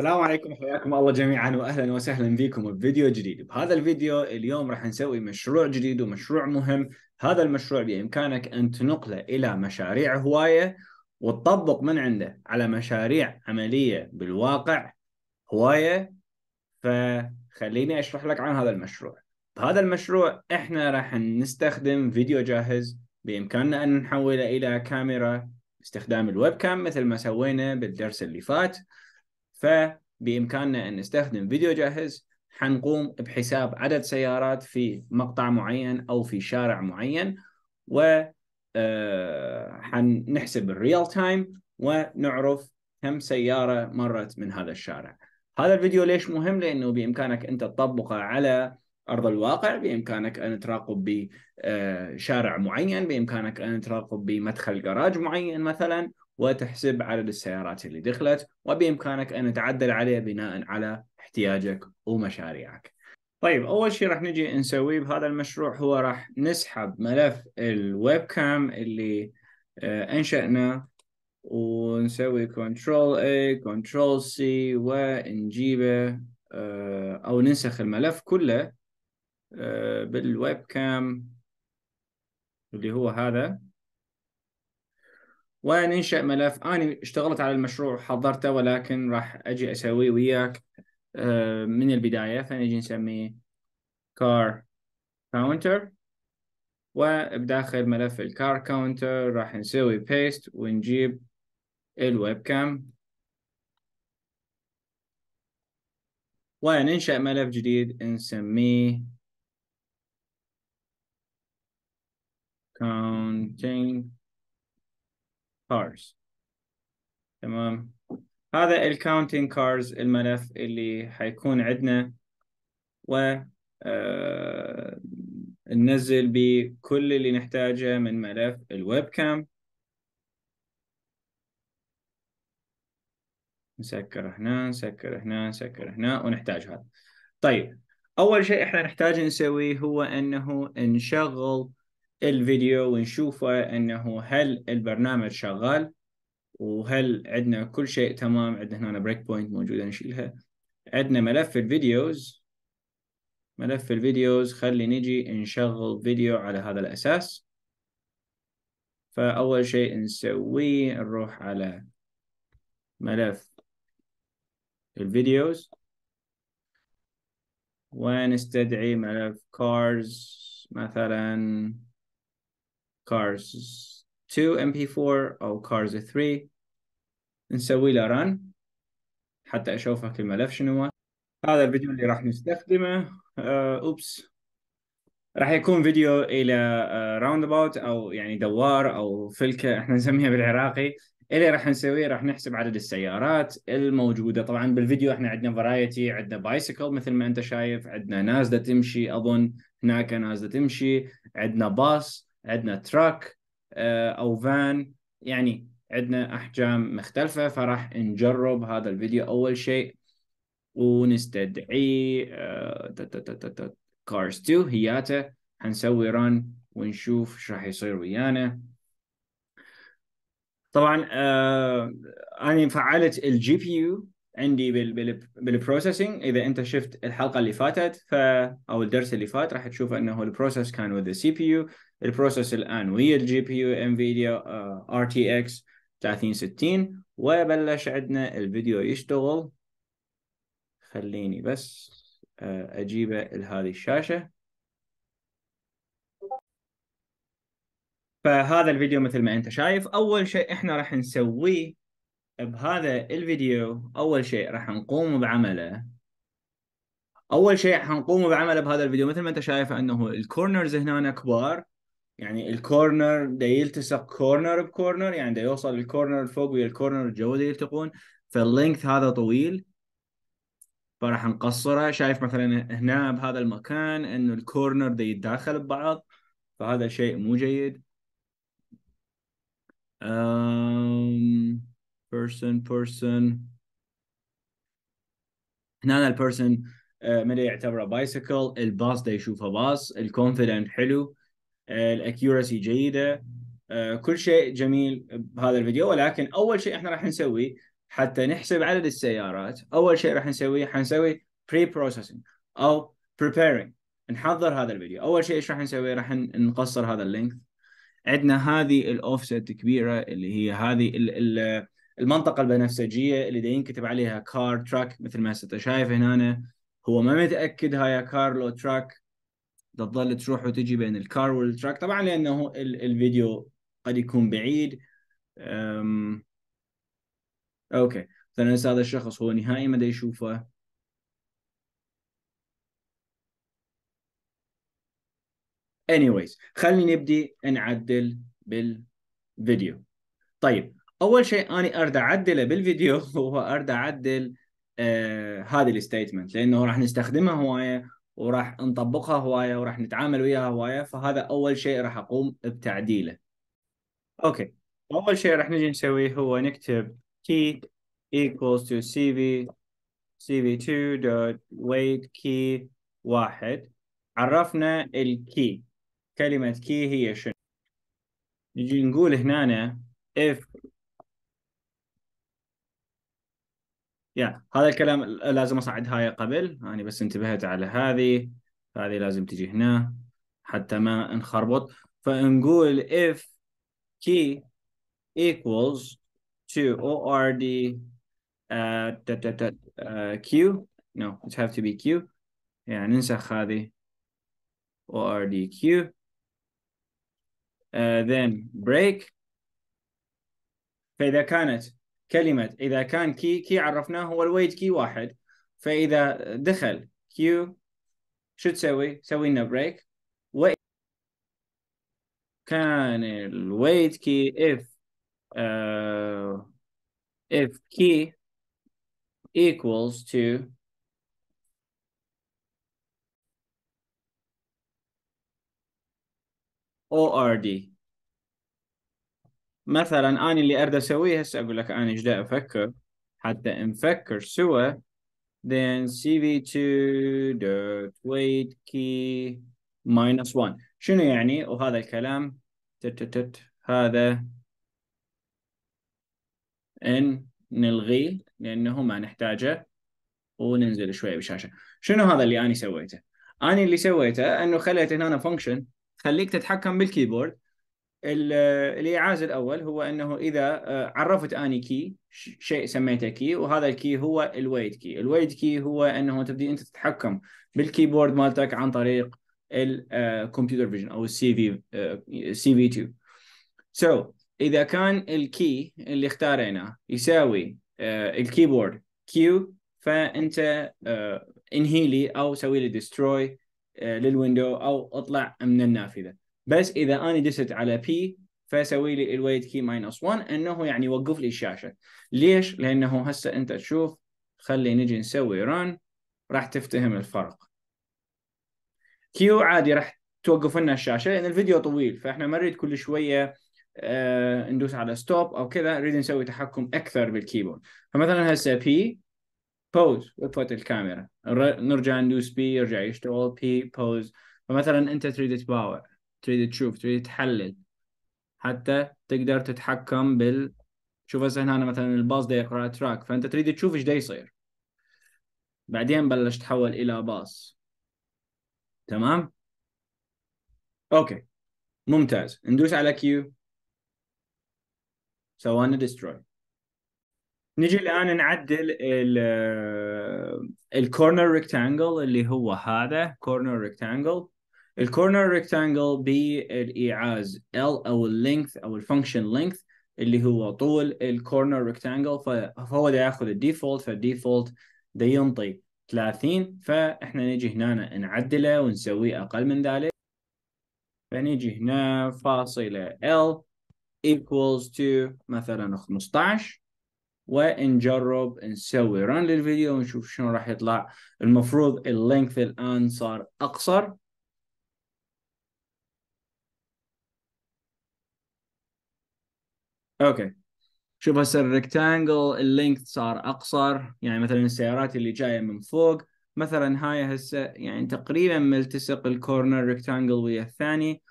السلام عليكم حياكم الله جميعا واهلا وسهلا بكم بفيديو جديد، بهذا الفيديو اليوم راح نسوي مشروع جديد ومشروع مهم، هذا المشروع بامكانك ان تنقله الى مشاريع هوايه وتطبق من عنده على مشاريع عمليه بالواقع هوايه فخليني اشرح لك عن هذا المشروع. بهذا المشروع احنا راح نستخدم فيديو جاهز بامكاننا ان نحوله الى كاميرا باستخدام الويب كام مثل ما سوينا بالدرس اللي فات. فبامكاننا ان نستخدم فيديو جاهز حنقوم بحساب عدد سيارات في مقطع معين او في شارع معين و آه، حنحسب الريال تايم ونعرف كم سياره مرت من هذا الشارع. هذا الفيديو ليش مهم؟ لانه بامكانك انت تطبقه على ارض الواقع، بامكانك ان تراقب بشارع آه، معين، بامكانك ان تراقب بمدخل جراج معين مثلا وتحسب عدد السيارات اللي دخلت وبإمكانك أن تعدل عليه بناء على احتياجك ومشاريعك طيب أول شيء راح نجي نسويه بهذا المشروع هو راح نسحب ملف الويب كام اللي آه، انشانا ونسوي كنترول A كنترول C ونجيبه آه، أو ننسخ الملف كله آه، بالويب كام اللي هو هذا وننشا ملف انا اشتغلت على المشروع حضرته ولكن راح اجي اسويه وياك آه، من البدايه فنجي نسميه car counter وبداخل ملف الكار كاونتر راح نسوي بيست ونجيب الويب كام وننشأ ملف جديد نسميه counting cars تمام هذا counting كارز الملف اللي حيكون عندنا و آه ننزل بكل اللي نحتاجه من ملف الويب كام نسكر هنا نسكر هنا نسكر هنا ونحتاج هذا طيب اول شيء احنا نحتاج نسويه هو انه نشغل الفيديو ونشوفه انه هل البرنامج شغال وهل عندنا كل شيء تمام عندنا هنا بريك بوينت موجوده نشيلها عندنا ملف الفيديوز ملف الفيديوز خلي نجي نشغل فيديو على هذا الاساس فاول شيء نسويه نروح على ملف الفيديوز ونستدعي ملف كارز مثلا cars 2 mp4 او cars 3 نسوي له run حتى اشوفك الملف شنو هو هذا الفيديو اللي راح نستخدمه آه، اوبس راح يكون فيديو الى راوند آه، اباوت او يعني دوار او فلكه احنا نسميها بالعراقي اللي راح نسويه راح نحسب عدد السيارات الموجوده طبعا بالفيديو احنا عندنا فرايتي عندنا بايسكل مثل ما انت شايف عندنا ناس تمشي اظن هناك ناس تمشي عندنا باص عندنا تراك آه، او فان يعني عندنا احجام مختلفه فراح نجرب هذا الفيديو اول شيء ونستدعي كارز آه، 2 هياته حنسوي ران ونشوف ايش راح يصير ويانا طبعا آه انا فعلت الجي بي يو عندي بالبروسيسنج اذا انت شفت الحلقه اللي فاتت ف او الدرس اللي فات راح تشوف انه البروسيس كان وذ سي بي يو البروسيس الان وهي الجي بي يو انفيديا ار تي اكس 3060 وبلش عندنا الفيديو يشتغل خليني بس آه، اجيبه لهذه الشاشه فهذا الفيديو مثل ما انت شايف اول شيء احنا راح نسويه بهذا الفيديو اول شيء راح نقوم بعمله اول شيء حنقوم بعمله بهذا الفيديو مثل ما انت شايف انه الكورنرز هنا كبار يعني الكورنر ده يلتصق كورنر بكورنر يعني ده يوصل الكورنر فوق ويا الكورنر جوا ده يلتقون فاللينث هذا طويل فراح نقصره شايف مثلا هنا بهذا المكان انه الكورنر ده يتداخل ببعض فهذا شيء مو جيد um, person person هنا البيرسون آه، ما يعتبره بايسكل الباص ده يشوفه باص الكونفيدنت حلو آه، الاكيورسي جيده آه، كل شيء جميل بهذا الفيديو ولكن اول شيء احنا راح نسويه حتى نحسب عدد السيارات اول شيء راح نسويه حنسوي بري بروسيسنج او preparing نحضر هذا الفيديو اول شيء ايش راح نسوي راح نقصر هذا اللينك عندنا هذه الاوفست كبيره اللي هي هذه المنطقه البنفسجيه اللي دا ينكتب عليها كار تراك مثل ما انت شايف هنا هو ما متاكد هاي كار لو تراك تظل تروح وتجي بين الكار والتراك طبعا لانه الفيديو قد يكون بعيد أم... اوكي مثلا هذا الشخص هو نهائي ما يشوفه anyways خليني نبدي نعدل بالفيديو طيب اول شيء انا اريد اعدله بالفيديو هو اريد اعدل آه هذه الستيتمنت لانه راح نستخدمها هوايه وراح نطبقها هوايه وراح نتعامل وياها هوايه فهذا اول شيء راح اقوم بتعديله. اوكي اول شيء راح نجي نسويه هو نكتب key equals to cv cv2 dot weight key واحد عرفنا الكي كلمة key هي شنو نجي نقول هنا if يا هذا الكلام لازم اصعد هاي قبل انا بس انتبهت على هذه هذه لازم تجي هنا حتى ما نخربط فنقول if key equals to ORD uh, uh, Q no it have to be Q يعني ننسخ هذه ORD Q uh, then break فإذا كانت كلمه اذا كان كي كي عرفناه هو الويت كي واحد فاذا دخل كيو شو تسوي؟ تسوي لنا بريك كان الويت كي if اف آه، كي key equals to ORD مثلا انا اللي اريد اسويه هسه اقول لك انا ايش افكر حتى نفكر سوا then cv2.weight key minus 1 شنو يعني وهذا الكلام تت هذا ان نلغيه لانه ما نحتاجه وننزل شويه بالشاشه شنو هذا اللي انا سويته انا اللي سويته انه خليت هنا فانكشن خليك تتحكم بالكيبورد الايعاز الاول هو انه اذا آه، عرفت اني كي شيء سميته كي وهذا الكي هو الويت كي، الويت كي هو انه تبدي انت تتحكم بالكيبورد مالتك عن طريق الكمبيوتر فيجن آه، او السي في سي في 2. سو اذا كان الكي اللي اختاريناه يساوي آه، الكيبورد كيو فانت انهي لي او سوي لي ديستروي للويندو او اطلع من النافذه. بس اذا انا دست على بي فاسوي لي الويت كي ماينس 1 انه يعني يوقف لي الشاشه ليش؟ لانه هسه انت تشوف خلي نجي نسوي ران راح تفتهم الفرق كيو عادي راح توقف لنا الشاشه لان الفيديو طويل فاحنا ما نريد كل شويه آه ندوس على ستوب او كذا نريد نسوي تحكم اكثر بالكيبورد فمثلا هسه بي بوز وقفت الكاميرا نرجع ندوس بي يرجع يشتغل بي بوز فمثلا انت تريد تباور تريد تشوف تريد تحلل حتى تقدر تتحكم بال شوف هسه هنا مثلا الباص ده يقرا تراك فانت تريد تشوف ايش ده يصير بعدين بلش تحول الى باص تمام اوكي ممتاز ندوس على كيو سوانا ديستروي نجي الان نعدل ال الكورنر ريكتانجل اللي هو هذا كورنر ريكتانجل الكورنر ريكتانجل بالايعاز L او اللينث او الفانكشن لينث اللي هو طول الكورنر ريكتانجل فهو ده ياخذ الديفولت فالديفولت ده ينطي 30 فاحنا نجي هنا نعدله ونسويه اقل من ذلك فنجي هنا فاصلة L equals to مثلا 15 ونجرب نسوي ران للفيديو ونشوف شنو راح يطلع المفروض اللينث الان صار اقصر اوكي شوف هسه الريكتانجل اللينث صار اقصر يعني مثلا السيارات اللي جايه من فوق مثلا هاي هسه يعني تقريبا ملتصق الكورنر ريكتانجل ويا الثاني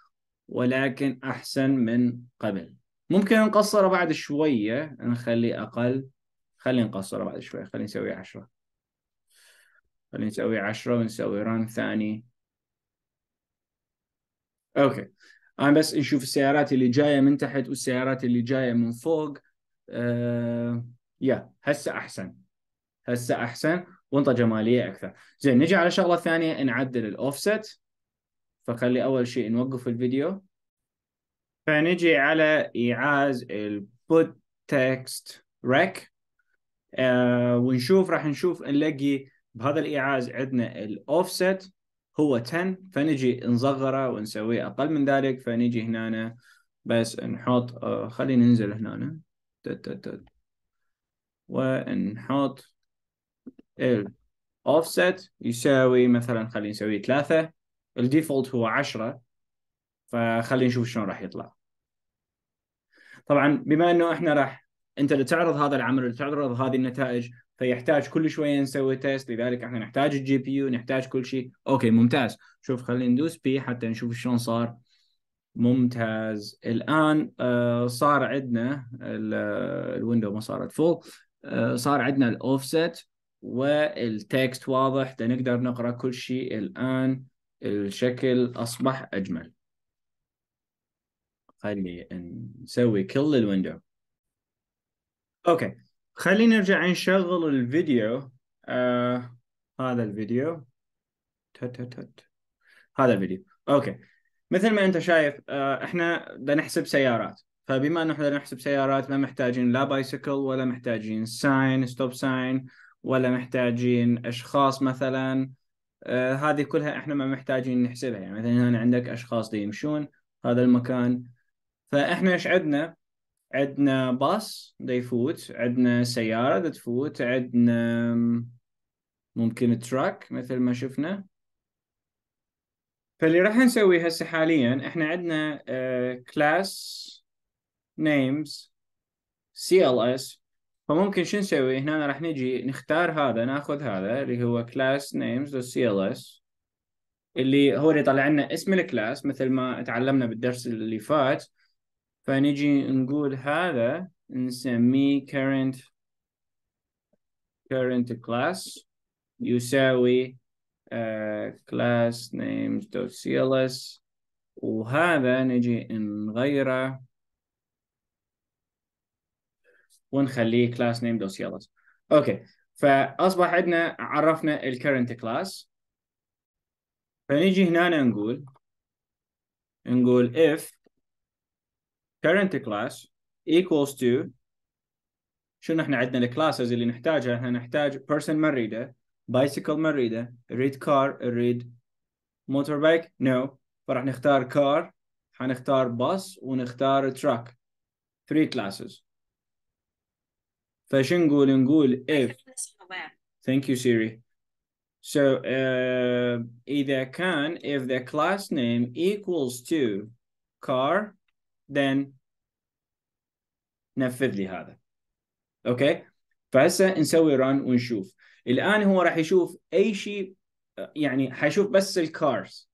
ولكن احسن من قبل ممكن نقصره بعد شويه نخليه اقل خلي نقصره بعد شويه خلي نسوي 10 خلي نسوي 10 ونسوي ران ثاني اوكي انا بس نشوف السيارات اللي جايه من تحت والسيارات اللي جايه من فوق آه يا هسه احسن هسه احسن وانطى جماليه اكثر زين نجي على شغله ثانيه نعدل الاوفست فخلي اول شيء نوقف الفيديو فنجي على ايعاز البوت تكست ريك ونشوف راح نشوف نلاقي بهذا الايعاز عندنا الاوفست هو 10 فنجي نصغره ونسويه اقل من ذلك فنجي هنا بس نحط آه، خلينا ننزل هنا ونحط ال offset يساوي مثلا خلينا نسوي 3 الديفولت هو 10 فخلينا نشوف شلون راح يطلع طبعا بما انه احنا راح انت اللي تعرض هذا العمل اللي تعرض هذه النتائج فيحتاج كل شويه نسوي تيست لذلك احنا نحتاج الجي بي يو نحتاج كل شيء اوكي ممتاز شوف خلينا ندوس بي حتى نشوف شلون صار ممتاز الان آه، صار عندنا الويندو آه، ما صارت فول آه، صار عندنا الاوفست والتكست واضح نقدر نقرا كل شيء الان الشكل اصبح اجمل خلي نسوي كل الويندو اوكي خلينا نرجع نشغل الفيديو آه هذا الفيديو تت تت هذا الفيديو اوكي مثل ما انت شايف آه احنا بدنا نحسب سيارات فبما ان احنا نحسب سيارات ما محتاجين لا بايسكل ولا محتاجين ساين ستوب ساين ولا محتاجين اشخاص مثلا آه هذه كلها احنا ما محتاجين نحسبها يعني مثلا هنا عندك اشخاص يمشون هذا المكان فاحنا ايش عندنا عندنا باص دا يفوت عندنا سيارة دا تفوت عندنا ممكن تراك مثل ما شفنا فاللي راح نسويه هسه حاليا احنا عندنا كلاس نيمز سي ال اس فممكن شو نسوي هنا راح نجي نختار هذا ناخذ هذا اللي هو كلاس نيمز سي ال اس اللي هو اللي يطلع لنا اسم الكلاس مثل ما تعلمنا بالدرس اللي فات فنجي نقول هذا نسميه current current class يساوي uh, class names dot cls وهذا نجي نغيره ونخليه class name dot cls اوكي فاصبح عندنا عرفنا current class فنجي هنا نقول نقول if current class equals to شنو احنا عندنا الكلاسز اللي نحتاجها احنا نحتاج person نريده bicycle نريده read car read motorbike no فراح نختار car حنختار bus ونختار truck three classes فشو نقول نقول if thank you Siri so uh, إذا كان if the class name equals to car then نفذ لي هذا اوكي فهسه نسوي run ونشوف الان هو راح يشوف اي شيء يعني حيشوف بس الكارز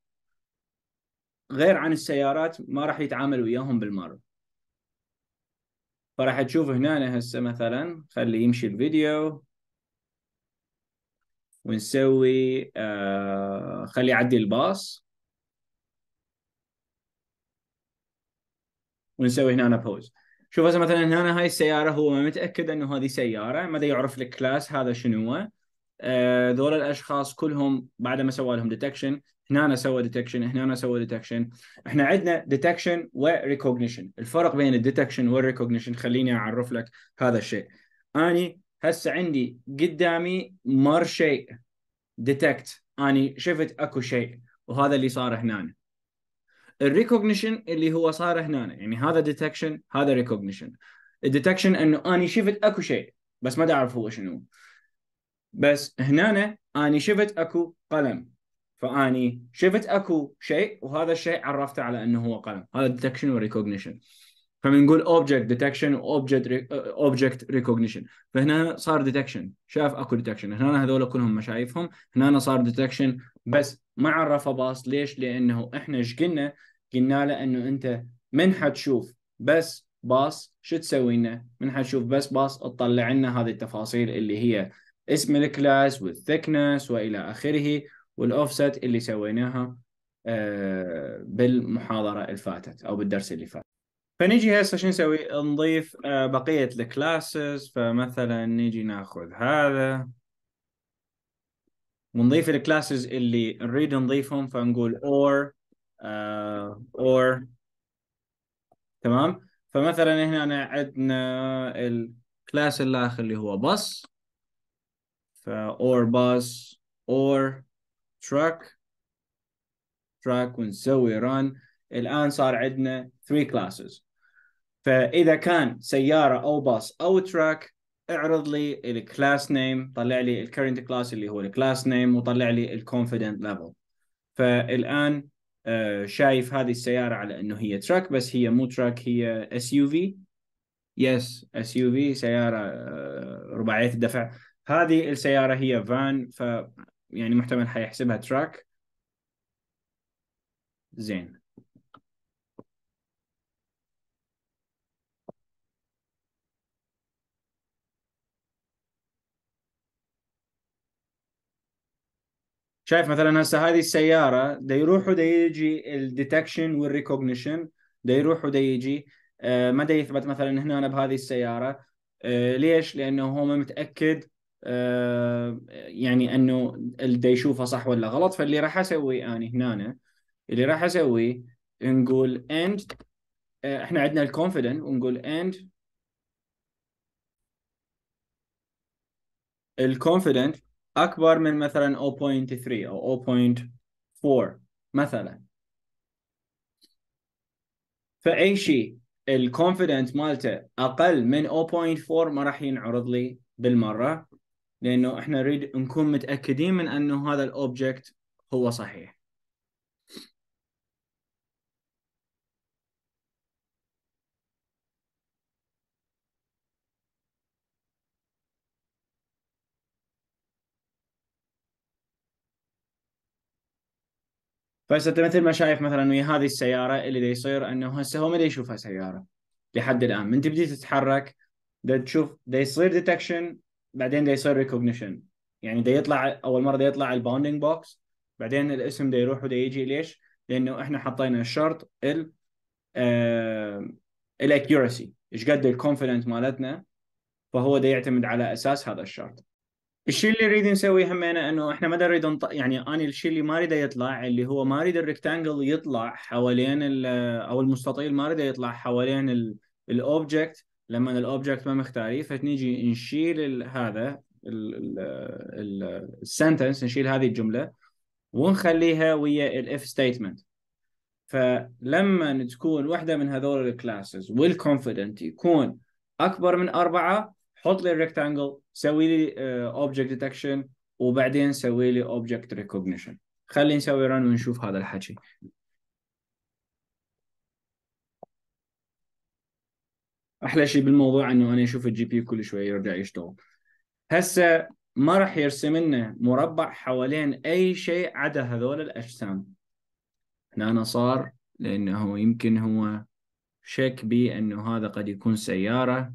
غير عن السيارات ما راح يتعامل وياهم بالمره فراح تشوف هنا هسه مثلا خلي يمشي الفيديو ونسوي آه خلي يعدي الباص ونسوي هنا بوز شوف هسه مثلا هنا هاي السياره هو ما متاكد انه هذه سياره ما يعرف لك كلاس هذا شنو هو آه، ذول الاشخاص كلهم بعد ما سوى لهم ديتكشن هنا سوى ديتكشن هنا سوى ديتكشن احنا عندنا ديتكشن وريكوجنيشن الفرق بين الديتكشن والريكوجنيشن خليني اعرف لك هذا الشيء اني هسه عندي قدامي مر شيء ديتكت اني شفت اكو شيء وهذا اللي صار هنا الريكوجنيشن اللي هو صار هنا يعني هذا ديتكشن هذا ريكوجنيشن الديتكشن انه اني شفت اكو شيء بس ما اعرف هو شنو بس هنا اني شفت اكو قلم فاني شفت اكو شيء وهذا الشيء عرفته على انه هو قلم هذا ديتكشن وريكوجنيشن فبنقول اوبجكت ديتكشن واوبجكت اوبجكت ريكوجنيشن فهنا صار ديتكشن شاف اكو ديتكشن هنا هذول كلهم مشايفهم هنا صار ديتكشن بس ما عرفه باص ليش لانه احنا ايش قلنا قلنا له انه انت من حتشوف بس باص شو تسوي لنا من حتشوف بس باص تطلع لنا هذه التفاصيل اللي هي اسم الكلاس والثكنس والى اخره والاوفست اللي سويناها آه، بالمحاضره اللي فاتت او بالدرس اللي فات فنجي هسه شو نسوي؟ نضيف آه، بقيه الكلاسز فمثلا نجي ناخذ هذا ونضيف الكلاسز اللي نريد نضيفهم فنقول or uh, or تمام فمثلا هنا عندنا الكلاس الاخر اللي هو bus ف or bus or truck truck ونسوي run الان صار عندنا 3 classes فاذا كان سياره او باص او تراك اعرض لي الكلاس نيم طلع لي الكرنت كلاس اللي هو الكلاس نيم وطلع لي الكونفيدنت ليفل فالان آه، شايف هذه السياره على انه هي تراك بس هي مو تراك هي اس يو في يس اس يو في سياره آه، رباعيه الدفع هذه السياره هي فان ف يعني محتمل حيحسبها تراك زين شايف مثلا هسه هذه السياره دا يروح ودا يجي الديتكشن والريكوجنيشن دا يروح ودا يجي آه، ما دا يثبت مثلا هنا أنا بهذه السياره آه، ليش؟ لانه هو ما متاكد آه، يعني انه اللي يشوفه صح ولا غلط فاللي راح اسوي انا هنا اللي راح اسويه نقول اند احنا عندنا الكونفيدنت ونقول اند الكونفيدنت اكبر من مثلا 0.3 او 0.4 مثلا فاي شيء الكونفدنت مالته اقل من 0.4 ما راح ينعرض لي بالمره لانه احنا نريد نكون متاكدين من انه هذا الاوبجكت هو صحيح فهسه انت مثل ما شايف مثلا ويا هذه السياره اللي دا يصير انه هسه هو ما يشوفها سياره لحد الان من تبدي تتحرك دا تشوف دا يصير ديتكشن بعدين دا يصير ريكوجنيشن يعني دا يطلع اول مره دا يطلع الباوندنج بوكس بعدين الاسم دا يروح ودا يجي ليش؟ لانه احنا حطينا الشرط ال آه، الاكيورسي ايش قد الكونفدنت مالتنا فهو دا يعتمد على اساس هذا الشرط الشيء اللي نريد نسويه همينه انه احنا ما نريد نط... يعني انا الشيء اللي ما اريده يطلع اللي هو ما اريد الريكتانجل يطلع حوالين ال... او المستطيل ما اريده يطلع حوالين ال... الاوبجكت لما الاوبجكت ما مختاري فنيجي نشيل ال... هذا السنتنس نشيل هذه الجمله ونخليها ويا الاف ستيتمنت فلما تكون واحده من هذول الكلاسز والكونفيدنت يكون اكبر من اربعه حط لي الريكتانجل سوي لي اوبجكت آه، ديتكشن وبعدين سوي لي اوبجكت ريكوجنيشن خلينا نسوي رن ونشوف هذا الحكي احلى شيء بالموضوع انه انا اشوف الجي بي كل شوي يرجع يشتغل هسه ما راح يرسم لنا مربع حوالين اي شيء عدا هذول الاجسام هنا صار لانه يمكن هو شك بي انه هذا قد يكون سياره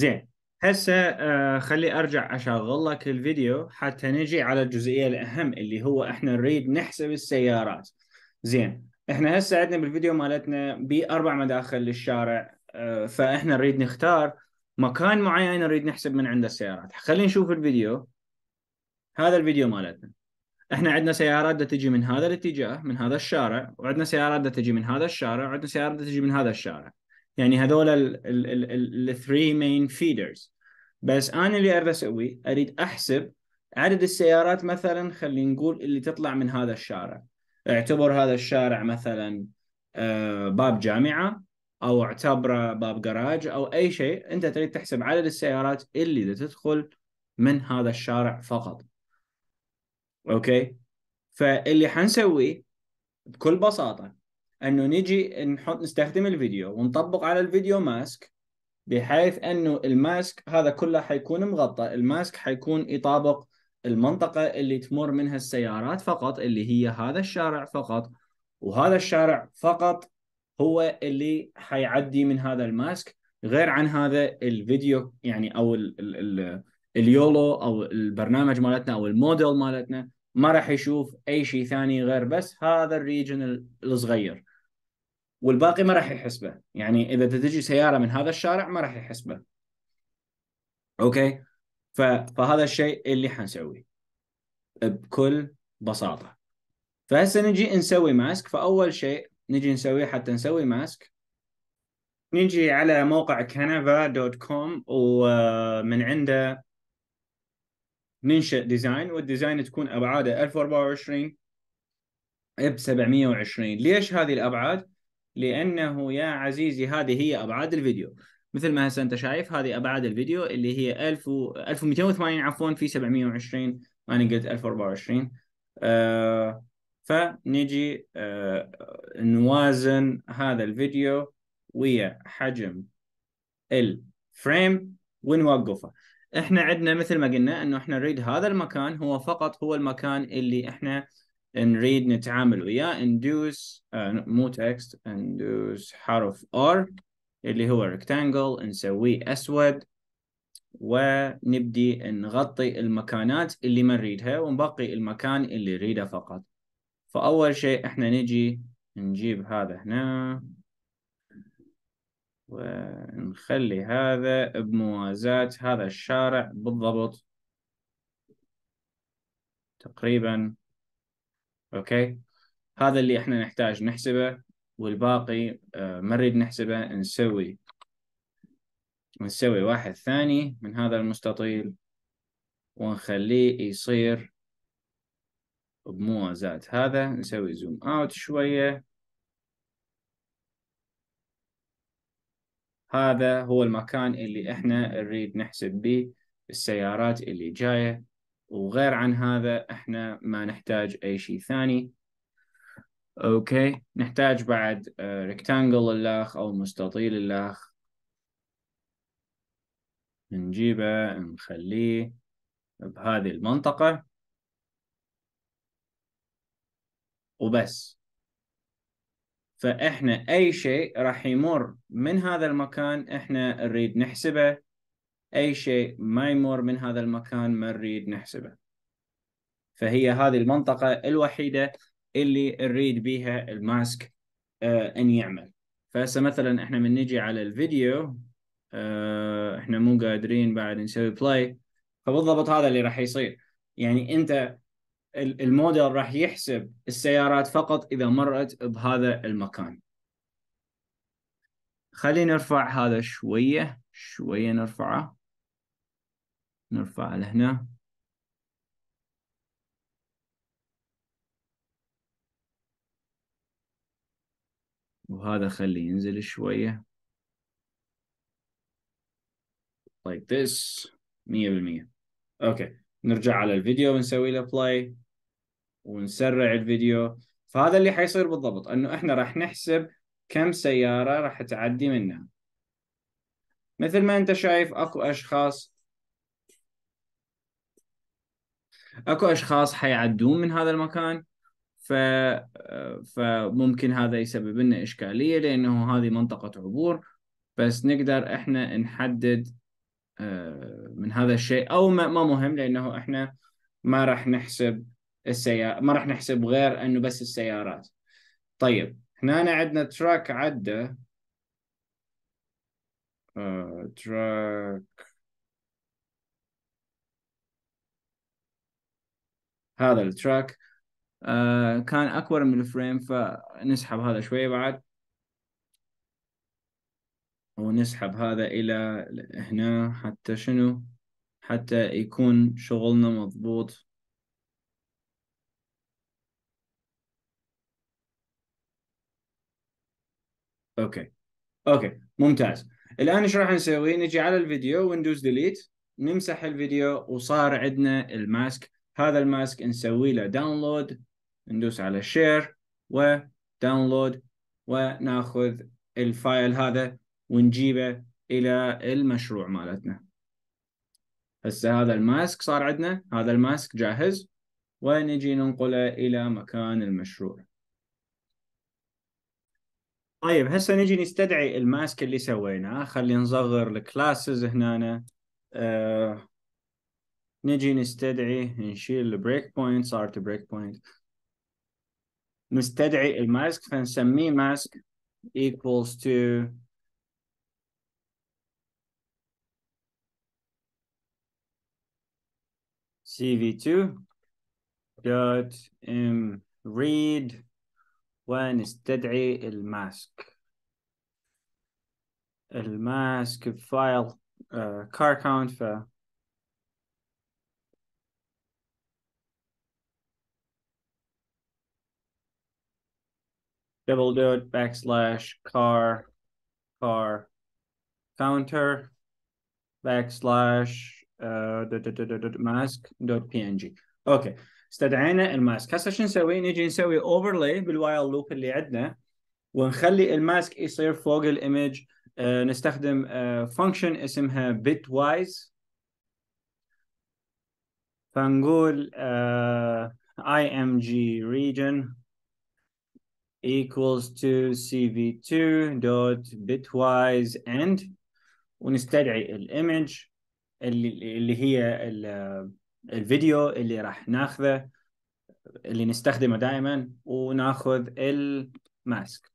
زين هسه آه خلي ارجع اشغل لك الفيديو حتى نجي على الجزئيه الاهم اللي هو احنا نريد نحسب السيارات زين احنا هسه عندنا بالفيديو مالتنا باربع مداخل للشارع آه فاحنا نريد نختار مكان معين نريد نحسب من عنده السيارات خلينا نشوف الفيديو هذا الفيديو مالتنا احنا عندنا سيارات تجي من هذا الاتجاه من هذا الشارع وعندنا سيارات تجي من هذا الشارع وعندنا سيارات تجي من هذا الشارع يعني هذول الثري مين فيدرز بس انا اللي اريد اسويه اريد احسب عدد السيارات مثلا خلينا نقول اللي تطلع من هذا الشارع اعتبر هذا الشارع مثلا آه، باب جامعه او اعتبره باب جراج او اي شيء انت تريد تحسب عدد السيارات اللي تدخل من هذا الشارع فقط اوكي فاللي حنسويه بكل بساطه انه نجي نحط نستخدم الفيديو ونطبق على الفيديو ماسك بحيث انه الماسك هذا كله حيكون مغطى الماسك حيكون يطابق المنطقة اللي تمر منها السيارات فقط اللي هي هذا الشارع فقط وهذا الشارع فقط هو اللي حيعدي من هذا الماسك غير عن هذا الفيديو يعني او الـ الـ الـ اليولو او البرنامج مالتنا او الموديل مالتنا ما راح يشوف اي شيء ثاني غير بس هذا الريجن الصغير والباقي ما راح يحسبه يعني اذا تجي سياره من هذا الشارع ما راح يحسبه اوكي فهذا الشيء اللي حنسويه بكل بساطه فهسه نجي نسوي ماسك فاول شيء نجي نسويه حتى نسوي ماسك نجي على موقع كانفا دوت كوم ومن عنده ننشئ ديزاين والديزاين تكون ابعاده 1024 ب 720 ليش هذه الابعاد؟ لانه يا عزيزي هذه هي ابعاد الفيديو مثل ما هسه انت شايف هذه ابعاد الفيديو اللي هي 1000 و... 1280 عفوا في 720 انا قلت 1024 آه فنجي آه نوازن هذا الفيديو ويا حجم الفريم ونوقفه احنا عندنا مثل ما قلنا انه احنا نريد هذا المكان هو فقط هو المكان اللي احنا نريد نتعامل وياه اندوس آه، uh, مو تكست اندوس حرف R اللي هو rectangle نسويه أسود ونبدي نغطي المكانات اللي ما نريدها ونبقي المكان اللي نريده فقط فأول شيء احنا نجي نجيب هذا هنا ونخلي هذا بموازاة هذا الشارع بالضبط تقريبا اوكي هذا اللي احنا نحتاج نحسبه والباقي آه، ما نريد نحسبه نسوي نسوي واحد ثاني من هذا المستطيل ونخليه يصير بموازاة هذا نسوي زوم اوت شوية هذا هو المكان اللي احنا نريد نحسب به السيارات اللي جاية وغير عن هذا احنا ما نحتاج اي شيء ثاني اوكي نحتاج بعد ريكتانجل آه، الاخ او مستطيل الاخ نجيبه نخليه بهذه المنطقة وبس فإحنا أي شيء راح يمر من هذا المكان إحنا نريد نحسبه أي شيء ما يمر من هذا المكان ما نريد نحسبه فهي هذه المنطقة الوحيدة اللي نريد بيها الماسك آه أن يعمل فهسه مثلا احنا من نجي على الفيديو آه احنا مو قادرين بعد نسوي بلاي فبالضبط هذا اللي راح يصير يعني انت الموديل راح يحسب السيارات فقط اذا مرت بهذا المكان خلينا نرفع هذا شويه شويه نرفعه نرفع لهنا وهذا خليه ينزل شوية like this 100% اوكي نرجع على الفيديو ونسوي له play ونسرع الفيديو فهذا اللي حيصير بالضبط انه احنا راح نحسب كم سيارة راح تعدي منها مثل ما انت شايف اكو اشخاص اكو اشخاص حيعدون من هذا المكان ف فممكن هذا يسبب لنا اشكاليه لانه هذه منطقه عبور بس نقدر احنا نحدد آه، من هذا الشيء او ما مهم لانه احنا ما راح نحسب السيارة ما راح نحسب غير انه بس السيارات طيب هنا عندنا تراك عده آه، تراك هذا التراك آه، كان اكبر من الفريم فنسحب هذا شويه بعد ونسحب هذا الى هنا حتى شنو حتى يكون شغلنا مضبوط اوكي اوكي ممتاز الان ايش راح نسوي نجي على الفيديو وندوز ديليت نمسح الفيديو وصار عندنا الماسك هذا الماسك نسوي له داونلود ندوس على شير وداونلود وناخذ الفايل هذا ونجيبه الى المشروع مالتنا هسه هذا الماسك صار عندنا هذا الماسك جاهز ونجي ننقله الى مكان المشروع طيب هسه نجي نستدعي الماسك اللي سويناه خلي نصغر الكلاسز هنا آه نجي نستدعي نشيل البريك بوينت صارت بريك بوينت نستدعي الماسك فنسميه ماسك equals to cv2 dot m read ونستدعي الماسك الماسك فايل uh, car count ف double dot backslash car car counter backslash uh, mask dot png اوكي استدعينا الماسك هسه شو نسوي؟ نجي نسوي اوفرلاي بالوايل لوب اللي عندنا ونخلي الماسك يصير فوق الايمج uh, نستخدم فانكشن آه، uh, اسمها بيت وايز فنقول اي ام جي ريجن equals to cv2 dot bitwise and ونستدعي الايمج اللي اللي هي الفيديو اللي راح ناخذه اللي نستخدمه دائما وناخذ الماسك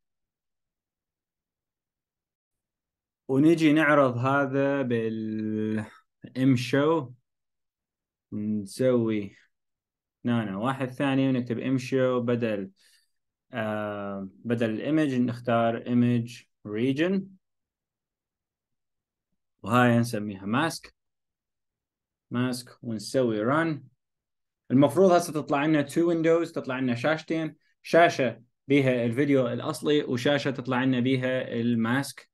ونجي نعرض هذا بالام شو نسوي نانا واحد ثاني ونكتب ام شو بدل آه، بدل الايمج نختار image region وهاي نسميها ماسك ماسك ونسوي run المفروض هسه تطلع لنا تو ويندوز تطلع لنا شاشتين شاشه بها الفيديو الاصلي وشاشه تطلع لنا بها الماسك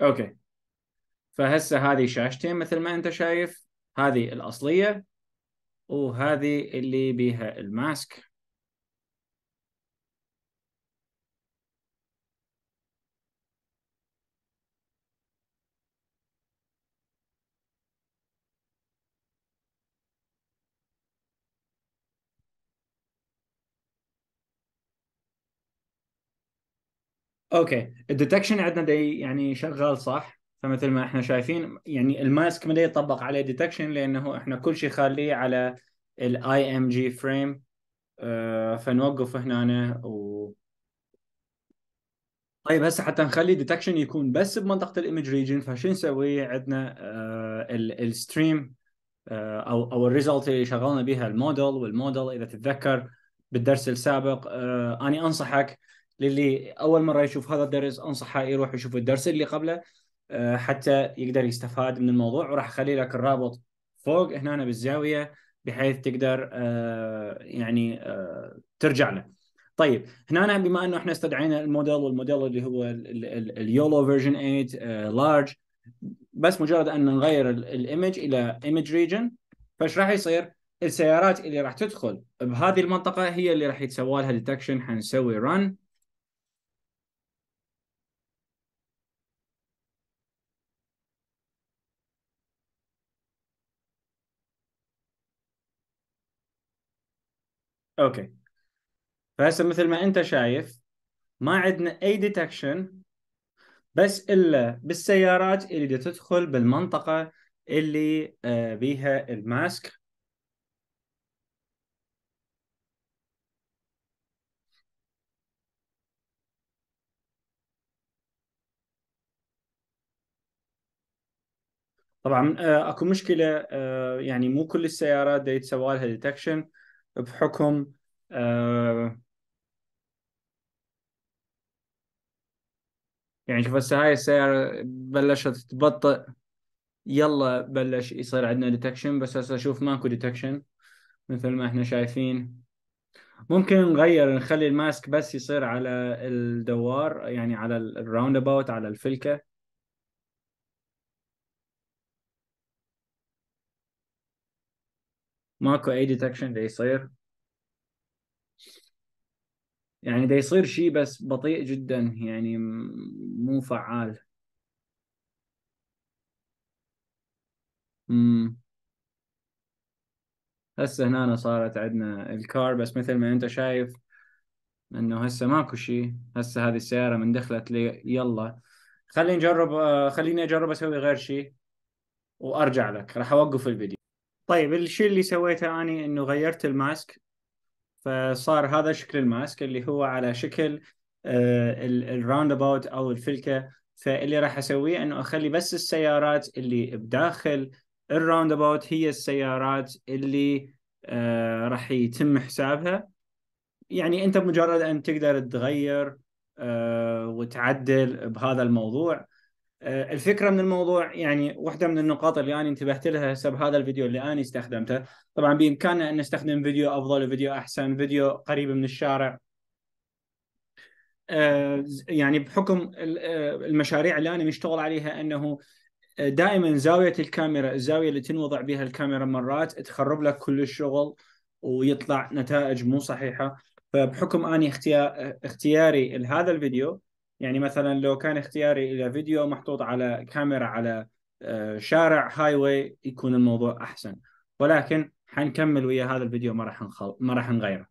اوكي فهسه هذه شاشتين مثل ما انت شايف هذه الاصليه وهذه اللي بيها الماسك اوكي الديتكشن عندنا دي يعني شغال صح فمثل ما احنا شايفين يعني الماسك ما يطبق عليه ديتكشن لانه احنا كل شيء خاليه على الاي ام جي فريم فنوقف هنا و طيب هسه حتى نخلي ديتكشن يكون بس بمنطقه الايمج ريجن فشو نسوي عندنا آه، الستريم آه، او او الريزلت اللي شغلنا بها الموديل والموديل اذا تتذكر بالدرس السابق آه، انا انصحك للي اول مره يشوف هذا الدرس انصحه يروح يشوف الدرس اللي قبله آه، حتى يقدر يستفاد من الموضوع وراح اخلي لك الرابط فوق هنا بالزاويه بحيث تقدر آه، يعني آه، ترجع له. طيب هنا بما انه احنا استدعينا الموديل والموديل اللي هو اليولو فيرجن 8 لارج بس مجرد ان نغير الايمج الى ايمج ريجن فايش راح يصير؟ السيارات اللي راح تدخل بهذه المنطقه هي اللي راح يتسوى لها ديتكشن حنسوي رن اوكي فهسه مثل ما انت شايف ما عندنا اي ديتكشن بس الا بالسيارات اللي تدخل بالمنطقه اللي آه، بيها الماسك طبعا آه، اكو مشكله آه، يعني مو كل السيارات دا يتسوى لها ديتكشن بحكم آه يعني شوف هسه هاي السيارة بلشت تبطئ يلا بلش يصير عندنا ديتكشن بس هسه اشوف ماكو ديتكشن مثل ما احنا شايفين ممكن نغير نخلي الماسك بس يصير على الدوار يعني على الراوند اباوت على الفلكه ماكو اي ديتكشن دا يصير يعني دا يصير شيء بس بطيء جدا يعني مو فعال امم هسه هنا صارت عندنا الكار بس مثل ما انت شايف انه هسه ماكو شيء هسه هذه السياره من دخلت لي يلا خليني اجرب آه، خليني اجرب اسوي غير شيء وارجع لك راح اوقف الفيديو طيب الشيء اللي سويته اني انه غيرت الماسك فصار هذا شكل الماسك اللي هو على شكل آه، الراوند اباوت او الفلكه فاللي راح اسويه انه اخلي بس السيارات اللي بداخل الراوند اباوت هي السيارات اللي آه، راح يتم حسابها يعني انت مجرد ان تقدر تغير آه، وتعدل بهذا الموضوع آه، الفكره من الموضوع يعني واحده من النقاط اللي انا انتبهت لها حسب هذا الفيديو اللي انا استخدمته طبعا بامكاننا ان نستخدم فيديو افضل وفيديو احسن فيديو قريب من الشارع آه، يعني بحكم آه، المشاريع اللي انا مشتغل عليها انه دائما زاويه الكاميرا الزاويه اللي تنوضع بها الكاميرا مرات تخرب لك كل الشغل ويطلع نتائج مو صحيحه فبحكم اني اختيار اختياري لهذا الفيديو يعني مثلا لو كان اختياري الى فيديو محطوط على كاميرا على آه، شارع هاي واي يكون الموضوع احسن ولكن حنكمل ويا هذا الفيديو ما راح نخل... ما راح نغيره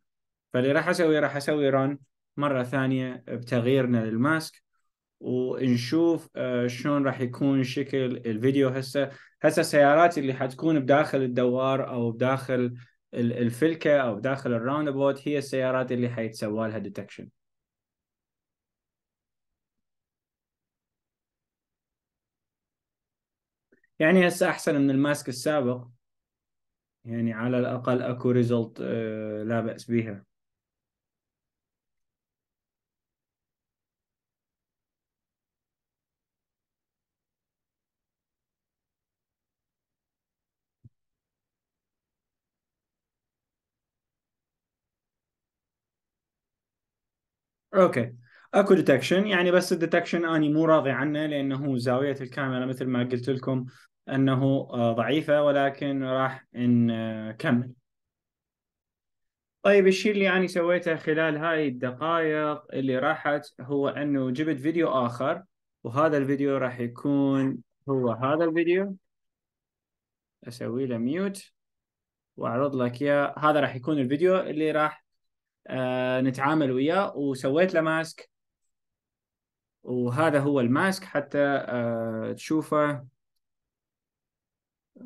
فاللي راح اسويه راح اسوي ران مره ثانيه بتغييرنا للماسك ونشوف آه، شلون راح يكون شكل الفيديو هسه هسه السيارات اللي حتكون بداخل الدوار او بداخل الفلكه او بداخل الراوند ابوت هي السيارات اللي حيتسوى لها ديتكشن يعني هسه احسن من الماسك السابق يعني على الاقل اكو ريزلت آه، لا باس بها اوكي اكو ديتكشن يعني بس الديتكشن اني مو راضي عنه لانه زاويه الكاميرا مثل ما قلت لكم انه آه، ضعيفه ولكن راح نكمل آه، طيب الشيء اللي يعني سويته خلال هاي الدقائق اللي راحت هو انه جبت فيديو اخر وهذا الفيديو راح يكون هو هذا الفيديو اسوي له ميوت واعرض لك اياه هذا راح يكون الفيديو اللي راح آه، نتعامل وياه وسويت له ماسك وهذا هو الماسك حتى آه، تشوفه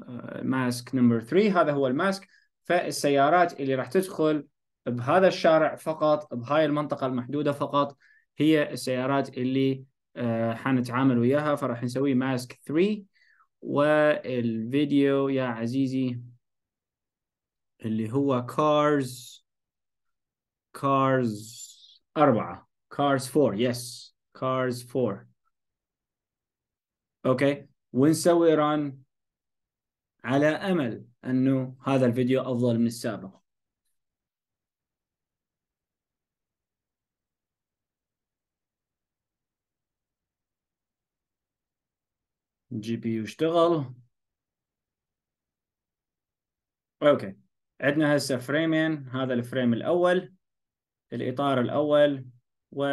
آه، ماسك نمبر 3 هذا هو الماسك فالسيارات اللي راح تدخل بهذا الشارع فقط بهاي المنطقة المحدودة فقط هي السيارات اللي آه، حنتعامل وياها فراح نسوي ماسك 3 والفيديو يا عزيزي اللي هو كارز كارز أربعة كارز 4 يس cars four. اوكي ونسوي ران على امل انه هذا الفيديو افضل من السابق. جي بي يو اشتغل اوكي عندنا هسه فريمين هذا الفريم الاول الاطار الاول و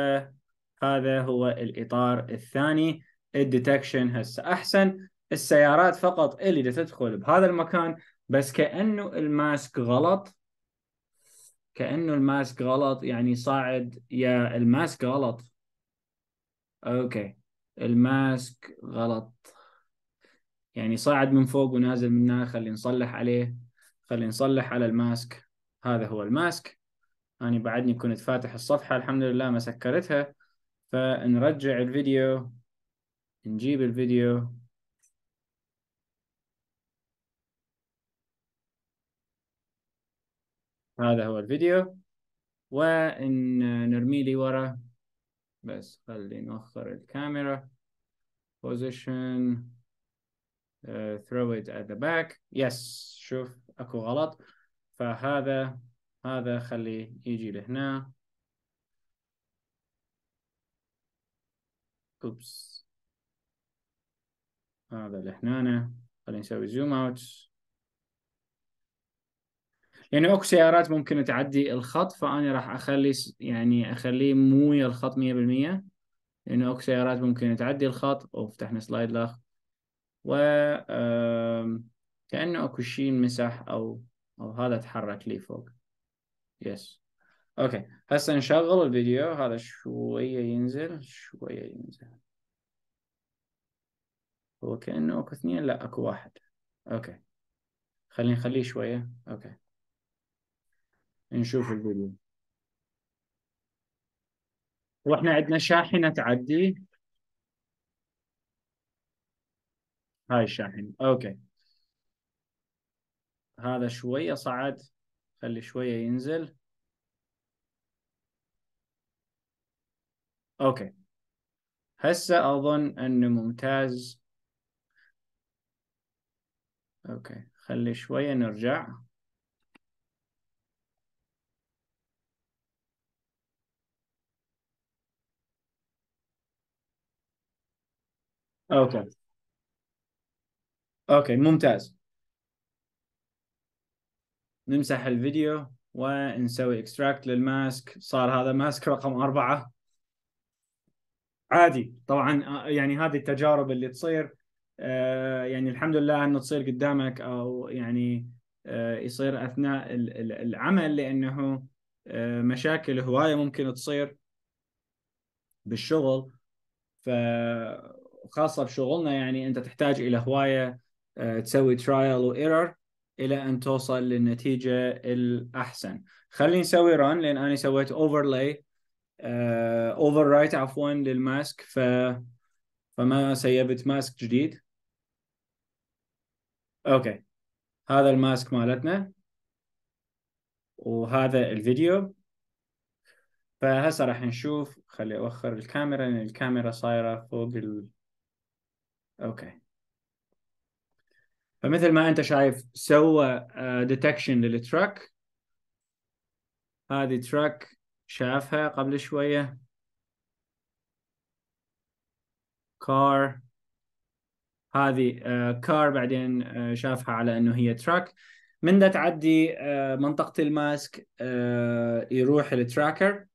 هذا هو الإطار الثاني الديتكشن هسه أحسن السيارات فقط اللي تدخل بهذا المكان بس كأنه الماسك غلط كأنه الماسك غلط يعني صاعد يا الماسك غلط أوكي الماسك غلط يعني صاعد من فوق ونازل من هنا خلي نصلح عليه خلي نصلح على الماسك هذا هو الماسك أنا يعني بعدني كنت فاتح الصفحة الحمد لله ما سكرتها فنرجع الفيديو نجيب الفيديو هذا هو الفيديو ونرمي لي ورا بس خلي نوخر الكاميرا position uh, throw it at the back yes شوف اكو غلط فهذا هذا خلي يجي لهنا اوبس هذا اللي هنا خلينا نسوي زوم اوت يعني اكو سيارات ممكن تعدي الخط فانا راح اخلي يعني اخليه مو ويا الخط 100% لانه يعني اكو سيارات ممكن تعدي الخط وفتحنا سلايد لاخ و كانه اكو شيء مسح او او هذا تحرك لي فوق يس yes. اوكي هسه نشغل الفيديو هذا شوية ينزل شوية ينزل هو كأنه اكو اثنين لا اكو واحد اوكي خلينا نخليه شوية اوكي نشوف الفيديو واحنا عندنا شاحنة تعدي هاي الشاحنة اوكي هذا شوية صعد خلي شوية ينزل اوكي هسه اظن انه ممتاز اوكي خلي شوية نرجع اوكي اوكي ممتاز نمسح الفيديو ونسوي اكستراكت للماسك صار هذا ماسك رقم أربعة عادي طبعا آه، يعني هذه التجارب اللي تصير آه، يعني الحمد لله انه تصير قدامك او يعني آه، يصير اثناء العمل لانه مشاكل هوايه ممكن تصير بالشغل فخاصه بشغلنا يعني انت تحتاج الى هوايه تسوي ترايل وايرور الى ان توصل للنتيجه الاحسن خليني اسوي ران لان انا سويت اوفرلاي اوفر آه، رايت عفوا للماسك ف فما سيبت ماسك جديد اوكي هذا الماسك مالتنا وهذا الفيديو فهسه راح نشوف خلي اوخر الكاميرا لان الكاميرا صايره فوق ال اوكي فمثل ما انت شايف سوى ديتكشن آه، للتراك هذه تراك شافها قبل شوية كار هذه كار آه، بعدين آه، شافها على انه هي تراك من ده تعدي آه، منطقة الماسك يروح التراكر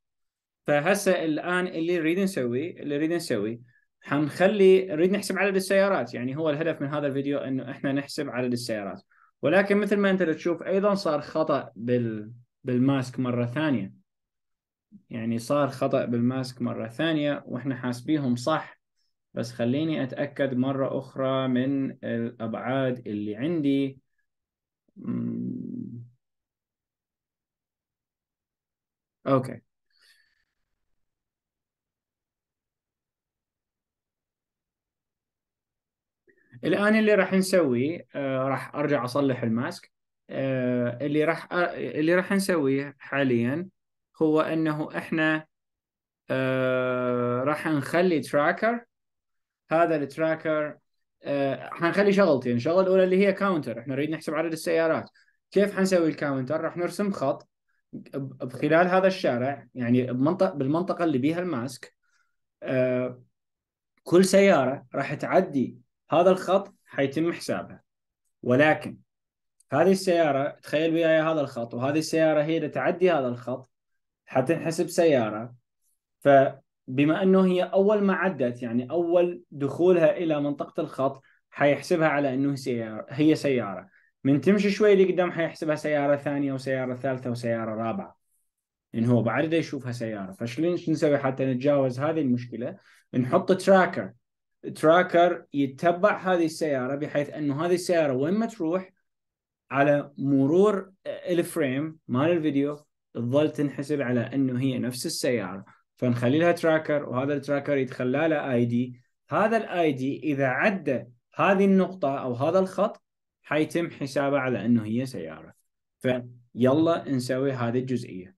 فهسه الان اللي نريد نسويه اللي نريد نسويه حنخلي نريد نحسب عدد السيارات يعني هو الهدف من هذا الفيديو انه احنا نحسب عدد السيارات ولكن مثل ما انت تشوف ايضا صار خطا بال بالماسك مره ثانيه يعني صار خطأ بالماسك مرة ثانية وإحنا حاسبيهم صح بس خليني أتأكد مرة أخرى من الأبعاد اللي عندي أوكي الآن اللي راح نسويه آه، راح أرجع أصلح الماسك آه، اللي راح آه، اللي راح نسويه حالياً هو انه احنا آه راح نخلي تراكر هذا التراكر آه حنخلي شغلتين الشغله الاولى اللي هي كاونتر احنا نريد نحسب عدد السيارات كيف حنسوي الكاونتر راح نرسم خط بخلال هذا الشارع يعني بمنطقه بالمنطقه اللي بيها الماسك آه كل سياره راح تعدي هذا الخط حيتم حسابها ولكن هذه السياره تخيل وياي هذا الخط وهذه السياره هي اللي تعدي هذا الخط حتنحسب سيارة فبما أنه هي أول ما عدت يعني أول دخولها إلى منطقة الخط حيحسبها على أنه سيارة هي سيارة من تمشي شوي لقدام حيحسبها سيارة ثانية وسيارة ثالثة وسيارة رابعة إن هو بعد يشوفها سيارة فشلون نسوي حتى نتجاوز هذه المشكلة نحط تراكر تراكر يتبع هذه السيارة بحيث أنه هذه السيارة وين ما تروح على مرور الفريم مال الفيديو تظل تنحسب على انه هي نفس السياره فنخلي لها تراكر وهذا التراكر يتخلى له اي دي هذا الاي دي اذا عدى هذه النقطه او هذا الخط حيتم حسابه على انه هي سياره فيلا نسوي هذه الجزئيه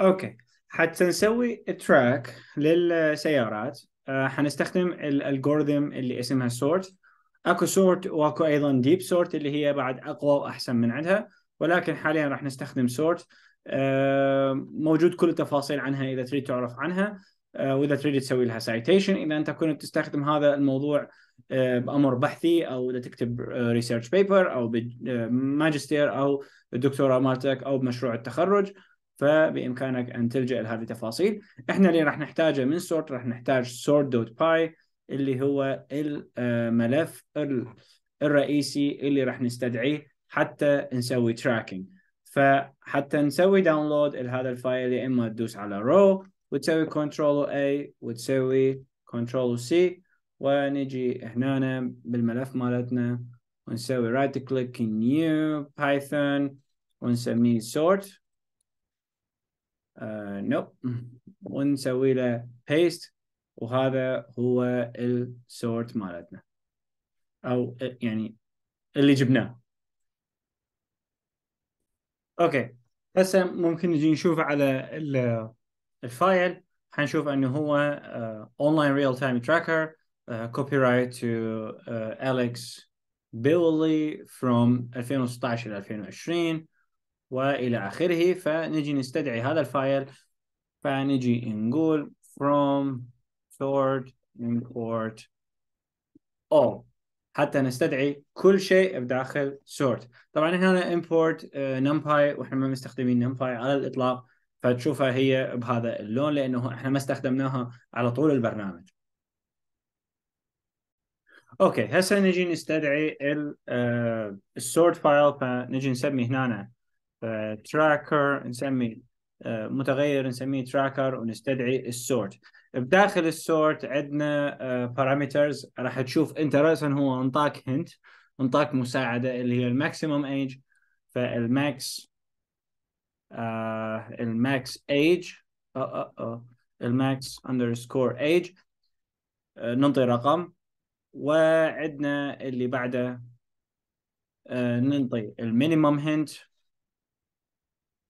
اوكي حتى نسوي تراك للسيارات آه حنستخدم الالجوريثم اللي اسمها سورت اكو سورت واكو ايضا ديب سورت اللي هي بعد اقوى واحسن من عندها ولكن حاليا راح نستخدم سورت آه، موجود كل التفاصيل عنها اذا تريد تعرف عنها آه، واذا تريد تسوي لها سايتيشن اذا انت كنت تستخدم هذا الموضوع آه، بامر بحثي او اذا تكتب ريسيرش بيبر او ماجستير او الدكتوراه مالتك او بمشروع التخرج فبامكانك ان تلجا لهذه التفاصيل احنا اللي راح نحتاجه من سورت راح نحتاج سورت دوت باي اللي هو الملف الرئيسي اللي راح نستدعيه حتى نسوي تراكنج فحتى نسوي داونلود لهذا الفايل يا اما تدوس على رو وتسوي كنترول A وتسوي كنترول C ونجي هنا بالملف مالتنا ونسوي رايت كليك نيو بايثون ونسميه سورت نوب آه، ونسوي له بيست وهذا هو السورت مالتنا او يعني اللي جبناه اوكي هسه ممكن نجي نشوف على الفايل حنشوف انه هو اونلاين ريل تايم تراكر كوبي رايت تو اليكس بيولي from 2016 الى 2020 والى اخره فنجي نستدعي هذا الفايل فنجي نقول from sort import all حتى نستدعي كل شيء بداخل سورت طبعا هنا امبورت نمباي واحنا ما مستخدمين نمباي على الاطلاق فتشوفها هي بهذا اللون لانه احنا ما استخدمناها على طول البرنامج اوكي هسه نجي نستدعي آه، السورت فايل فنجي نسمي هنا تراكر آه، نسمي آه، متغير نسميه تراكر ونستدعي السورت بداخل السورت عندنا بارامترز آه، راح تشوف انت راسا هو انطاك هنت انطاك مساعده اللي هي الماكسيمم ايج فالماكس آه، الماكس ايج آه، الماكس اندرسكور ايج ننطي رقم وعندنا اللي بعده uh, ننطي المينيمم هنت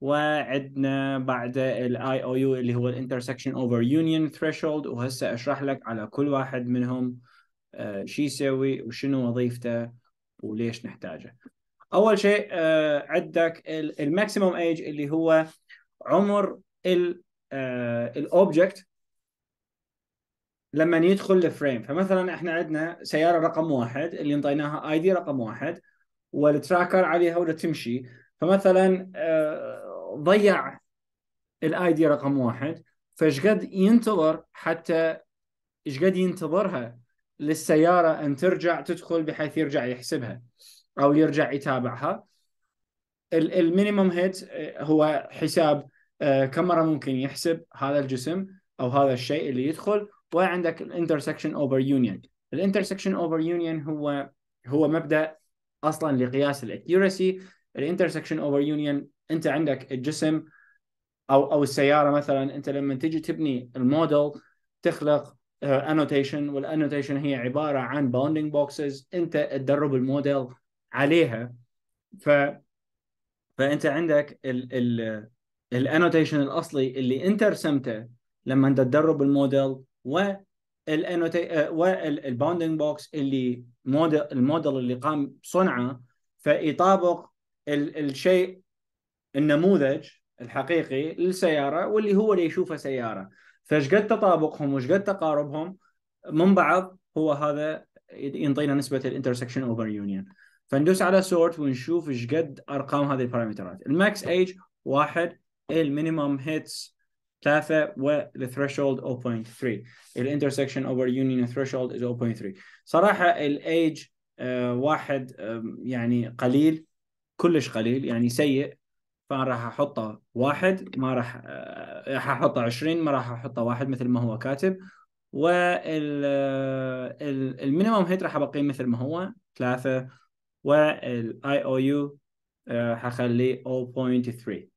وعندنا بعد الاي او يو اللي هو الانترسكشن اوفر يونيون ثريشولد وهسه اشرح لك على كل واحد منهم آه، شو يسوي وشنو وظيفته وليش نحتاجه اول شيء آه، عندك الماكسيموم ايج اللي هو عمر الاوبجكت آه، لما يدخل الفريم فمثلا احنا عندنا سياره رقم واحد اللي انطيناها اي دي رقم واحد والتراكر عليها ولا تمشي فمثلا ضيع الاي دي رقم واحد فايش قد ينتظر حتى ايش قد ينتظرها للسياره ان ترجع تدخل بحيث يرجع يحسبها او يرجع يتابعها المينيموم هيت آه، هو حساب كم مره آه، ممكن يحسب هذا الجسم او هذا الشيء اللي يدخل وعندك الانترسكشن اوفر يونيون الانترسكشن اوفر يونيون هو هو مبدا اصلا لقياس الاكيورسي الانترسكشن اوفر يونيون انت عندك الجسم او او السياره مثلا انت لما تجي تبني الموديل تخلق انوتيشن آه، والانوتيشن هي عباره عن باوندنج بوكسز انت تدرب الموديل عليها ف فانت عندك ال ال الانوتيشن الاصلي اللي انت رسمته لما انت تدرب الموديل و والباوندنج آه، بوكس اللي الموديل اللي قام صنعه فيطابق الشيء النموذج الحقيقي للسياره واللي هو اللي يشوفه سياره فايش قد تطابقهم وايش قد تقاربهم من بعض هو هذا ينطينا نسبه الانترسكشن اوفر يونيون فندوس على سورت ونشوف ايش قد ارقام هذه البارامترات الماكس ايج واحد المينيمم هيتس ثلاثة والثريشولد 0.3 الانترسكشن اوفر يونيون ثريشولد 0.3 صراحة الايج آه، واحد يعني قليل كلش قليل يعني سيء فانا راح احطه واحد ما راح آه، راح احطه 20 ما راح احطه واحد مثل ما هو كاتب والمينيمم آه، هيت راح ابقيه مثل ما هو ثلاثة والاي او آه، يو حخليه 0.3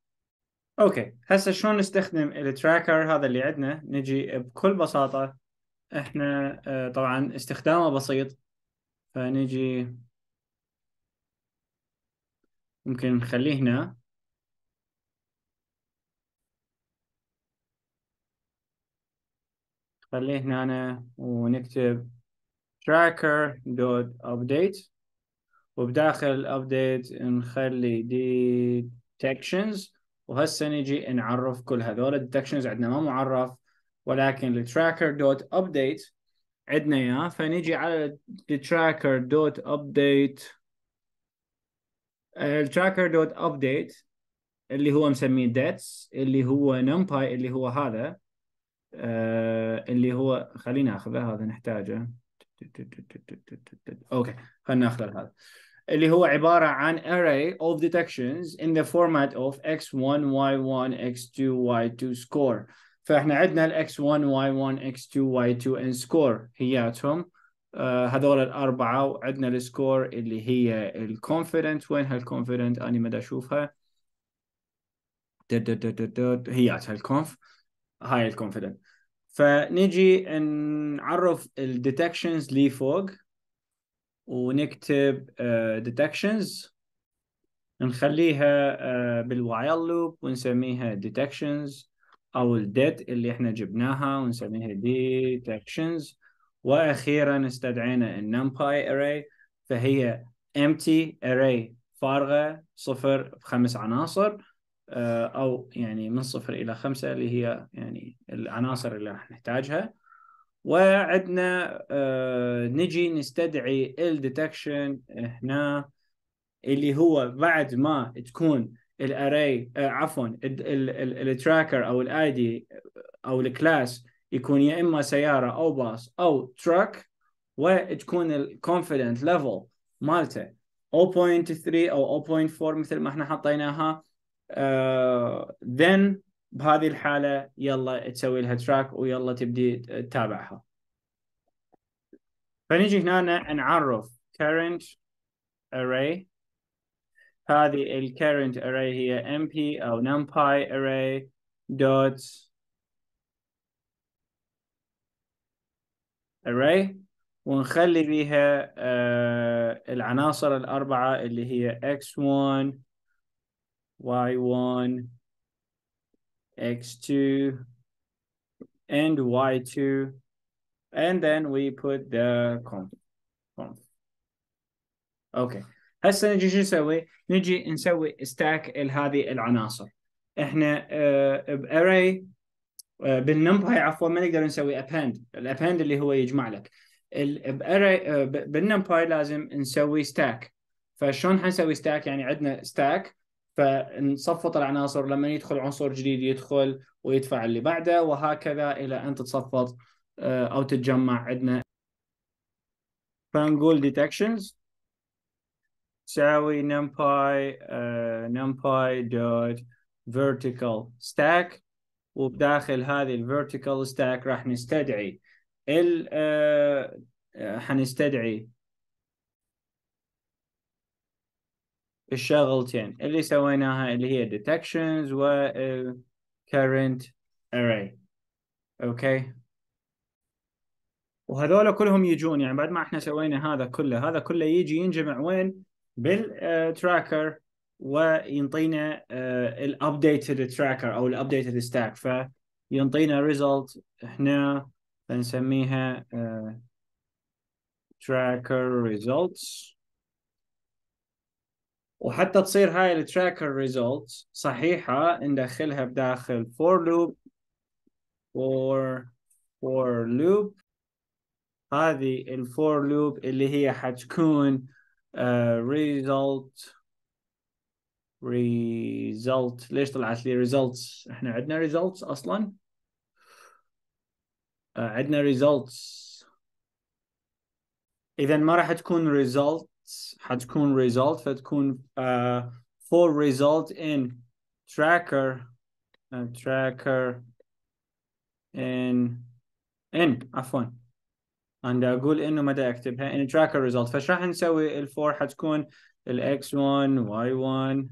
اوكي هسه شلون نستخدم التراكر هذا اللي عندنا نجي بكل بساطة احنا طبعا استخدامه بسيط فنجي ممكن نخليه هنا نخليه هنا ونكتب tracker dot update وبداخل update نخلي detections وهسه نجي نعرف كل هذول الديتكشنز عندنا ما معرف ولكن tracker dot update عندنا اياه فنجي على التراكر دوت ابديت التراكر دوت ابديت اللي هو مسميه ديتس اللي هو نمباي اللي هو هذا آه، اللي هو خلينا اخذه هذا نحتاجه اوكي خلينا ناخذ هذا اللي هو عبارة عن array of detections in the format of x1, y1, x2, y2 score فاحنا عندنا ال x1, y1, x2, y2 and score هياتهم آه هذول الأربعة وعندنا السكور اللي هي الكونفيدنت وين هالكونفيدنت اني مدى أشوفها هياتها الكونف هاي الكونفيدنت فنجي نعرف الديتكشنز لي فوق ونكتب ديتكشنز آه، uh, نخليها uh, بالوايل لوب ونسميها ديتكشنز او الديت اللي احنا جبناها ونسميها ديتكشنز واخيرا استدعينا النمباي اري فهي امتي array فارغه صفر بخمس عناصر آه، أو يعني من صفر إلى خمسة اللي هي يعني العناصر اللي راح نحتاجها وعندنا آه، نجي نستدعي الديتكشن هنا اللي هو بعد ما تكون الاري آه، عفوا التراكر او الاي دي او الكلاس يكون يا اما سياره او باص او تراك وتكون الكونفدنت ليفل مالته 0.3 او 0.4 مثل ما احنا حطيناها ذن آه، uh, بهذه الحاله يلا تسوي لها تراك ويلا تبدي تتابعها فنجي هنا نعرف current array هذه ال current array هي mp او numpy array dot array ونخلي بيها uh, العناصر الأربعة اللي هي x1 y1, x2, and y2. And then we put the conf. conf. اوكي هسه نجي شو نسوي؟ نجي نسوي ستاك لهذه العناصر. احنا اه باري اه بالنمباي عفوا ما نقدر نسوي append، الابند اللي هو يجمع لك. باري اه بالنمباي لازم نسوي ستاك. فشلون حنسوي ستاك؟ يعني عندنا ستاك فنصفط العناصر لما يدخل عنصر جديد يدخل ويدفع اللي بعده وهكذا الى ان تتصفط آه، او تتجمع عندنا فنقول detections تساوي numpy uh, numpy dot vertical stack وبداخل هذه vertical stack راح نستدعي ال uh, حنستدعي الشغلتين اللي سويناها اللي هي detections و آه، current array اوكي وهذول كلهم يجون يعني بعد ما احنا سوينا هذا كله هذا كله يجي ينجمع وين بالتراكر آه، وينطينا آه، الابديتد تراكر او الابديتد ستاك فينطينا ريزلت احنا بنسميها تراكر ريزلتس وحتى تصير هاي التراكر ريزولتس صحيحه ندخلها بداخل فور لوب فور فور لوب هذه الفور لوب اللي هي حتكون ريزولت آه، ريزولت ليش طلعت لي ريزولتس احنا عندنا ريزولتس اصلا آه، عندنا ريزولتس اذا ما راح تكون ريزولت حتكون result فتكون uh, for result in tracker uh, tracker in in عفوا انا اقول انه مدى اكتبها in tracker result فايش راح نسوي ال for حتكون ال x1 y1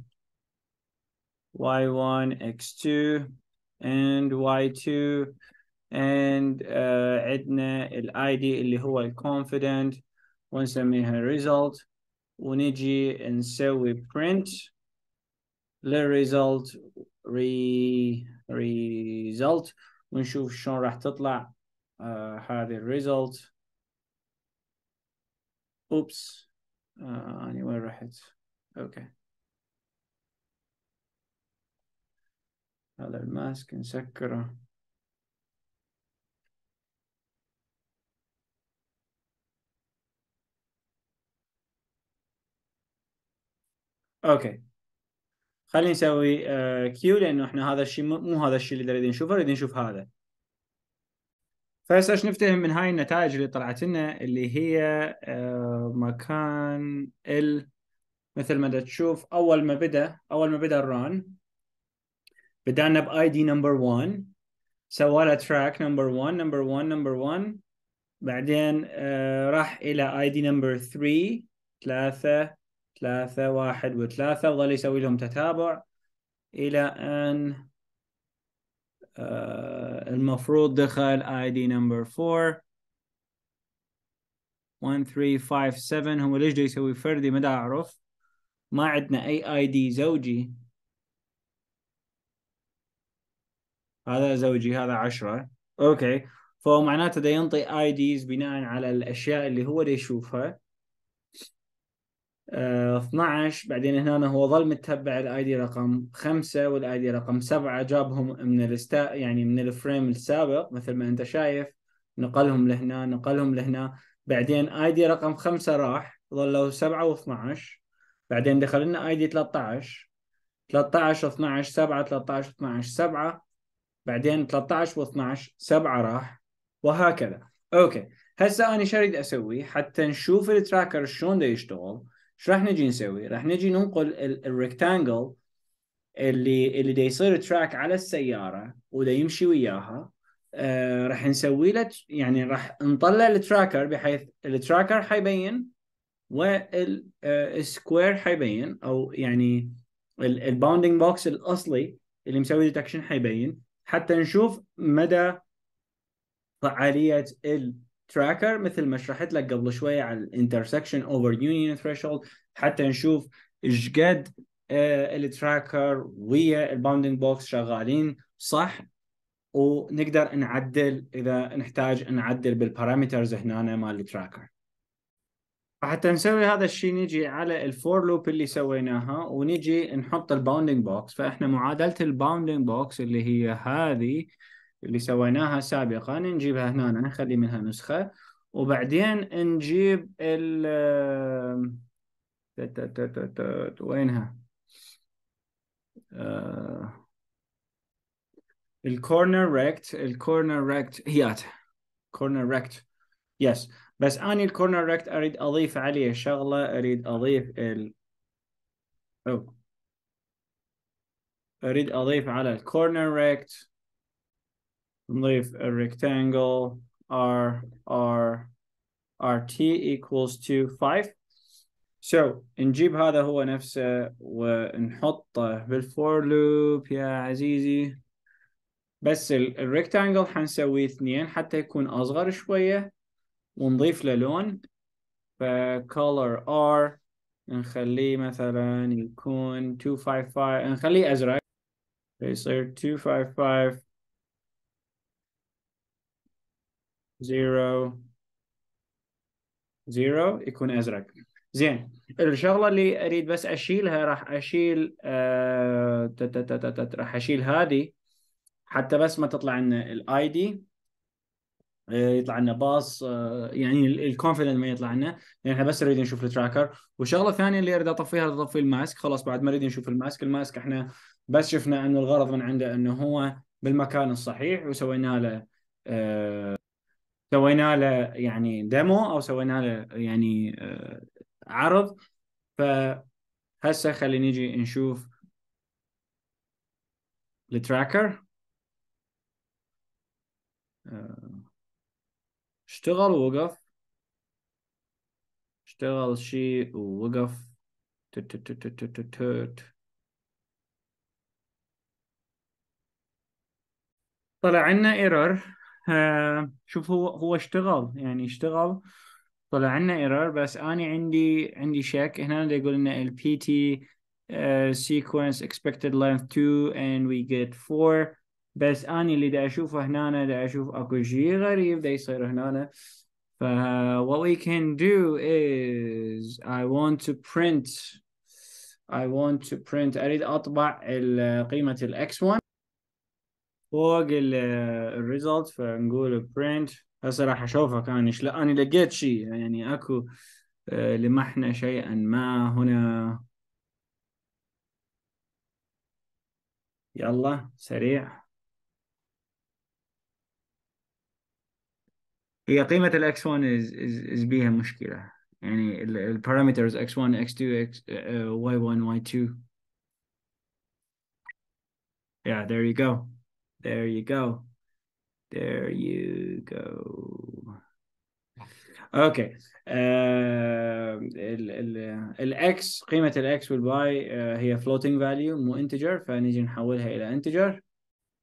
y1 x2 and y2 and uh, عندنا ال ID اللي هو confident ونسميها result ونجي نسوي print للresult re result ونشوف شلون راح تطلع آه، هذه هذه result اوبس آه، اني وين رحت اوكي هذا الماسك نسكره اوكي خلينا نسوي كيو آه، لانه احنا هذا الشيء مو هذا الشيء اللي نريد نشوفه نريد نشوف هذا فهسه نفتهم من هاي النتائج اللي طلعت لنا اللي هي آه، مكان ال مثل ما تشوف اول ما بدا اول ما بدا الران بدانا باي دي نمبر 1 سوى له تراك نمبر 1 نمبر 1 نمبر 1 بعدين آه، راح الى اي دي نمبر 3 3 ثلاثة واحد وثلاثة وظل يسوي لهم تتابع إلى أن آه المفروض دخل ID number 4 1357 هو ليش يسوي فردي ما أعرف ما عندنا أي اي دي زوجي هذا زوجي هذا عشرة أوكي فهو معناته ده ينطي اي ديز بناء على الأشياء اللي هو ده يشوفها 12 آه، بعدين هنا هو ظل متبع الاي دي رقم 5 والاي دي رقم 7 جابهم من الاستا يعني من الفريم السابق مثل ما انت شايف نقلهم لهنا نقلهم لهنا بعدين اي دي رقم 5 راح ظلوا 7 و12 بعدين دخل لنا اي دي 13 13 12 7 13 12 7 بعدين 13 و12 7 راح وهكذا اوكي هسه انا شو اريد اسوي حتى نشوف التراكر شلون بده يشتغل شو راح نجي نسوي؟ راح نجي ننقل الريكتانجل اللي اللي دا يصير تراك على السياره ودا يمشي وياها آه، راح نسوي له يعني راح نطلع التراكر بحيث التراكر حيبين والسكوير آه، حيبين او يعني الباوندنج بوكس الاصلي اللي مسوي ديتكشن حيبين حتى نشوف مدى فعاليه ال تراكر مثل ما شرحت لك قبل شويه عن intersection اوفر يونيون ثريشولد حتى نشوف ايش قد آه، التراكر ويا الباوندنج بوكس شغالين صح ونقدر نعدل اذا نحتاج نعدل بالبارامترز هنا مال التراكر فحتى نسوي هذا الشيء نجي على الفور لوب اللي سويناها ونجي نحط الباوندنج بوكس فاحنا معادله الباوندنج بوكس اللي هي هذه اللي سويناها سابقا نجيبها هنا نخلي منها نسخة وبعدين نجيب ال آه، وينها الكورنر ريكت الكورنر ريكت هيات كورنر ريكت يس بس اني الكورنر ريكت اريد اضيف عليه شغله اريد اضيف ال أو. اريد اضيف على الكورنر ريكت leave a rectangle r r r t equals to 5 so نجيب هذا هو نفسه ونحطه بالفور لوب يا عزيزي بس الريكتانجل حنسويه اثنين حتى يكون اصغر شوية ونضيف له لون فكولر r نخليه مثلا يكون 255 نخليه ازرق فيصير 255 زيرو زيرو يكون ازرق زين الشغله اللي اريد بس اشيلها راح اشيل آه راح اشيل هذه حتى بس ما تطلع لنا الاي آه، دي يطلع لنا باص آه، يعني الكونفدنت ما يطلع لنا لان يعني احنا بس نريد نشوف التراكر والشغله الثانيه اللي اريد اطفيها اطفي الماسك خلاص بعد ما نريد نشوف الماسك الماسك احنا بس شفنا انه الغرض من عنده انه هو بالمكان الصحيح وسوينا له آه سوينا له يعني ديمو او سوينا له يعني آه، عرض فهسه خلينا نجي نشوف التراكر آه، اشتغل ووقف اشتغل شيء ووقف طلع لنا ايرور آه، شوف هو هو اشتغل يعني اشتغل طلع لنا ايرور بس انا عندي عندي شك هنا يقول لنا ال PT آه، sequence expected length 2 and we get 4 بس اني اللي دا اشوفه هنا دا اشوف اكو شيء غريب دا يصير هنا ف what we can do is I want to print I want to print اريد اطبع قيمه ال x 1 فوق الريزلت فنقول print هسه راح اشوفها كانش لا انا لقيت شيء يعني اكو آه، لمحنا شيئا ما هنا يلا سريع هي قيمة ال x1 is, is, is بيها مشكلة يعني ال parameters x1 x2 x uh, y1 y2 yeah there you go There you go. There you go. اوكي آه الاكس قيمه الاكس والباي uh, هي floating value مو integer فنجي نحولها الى integer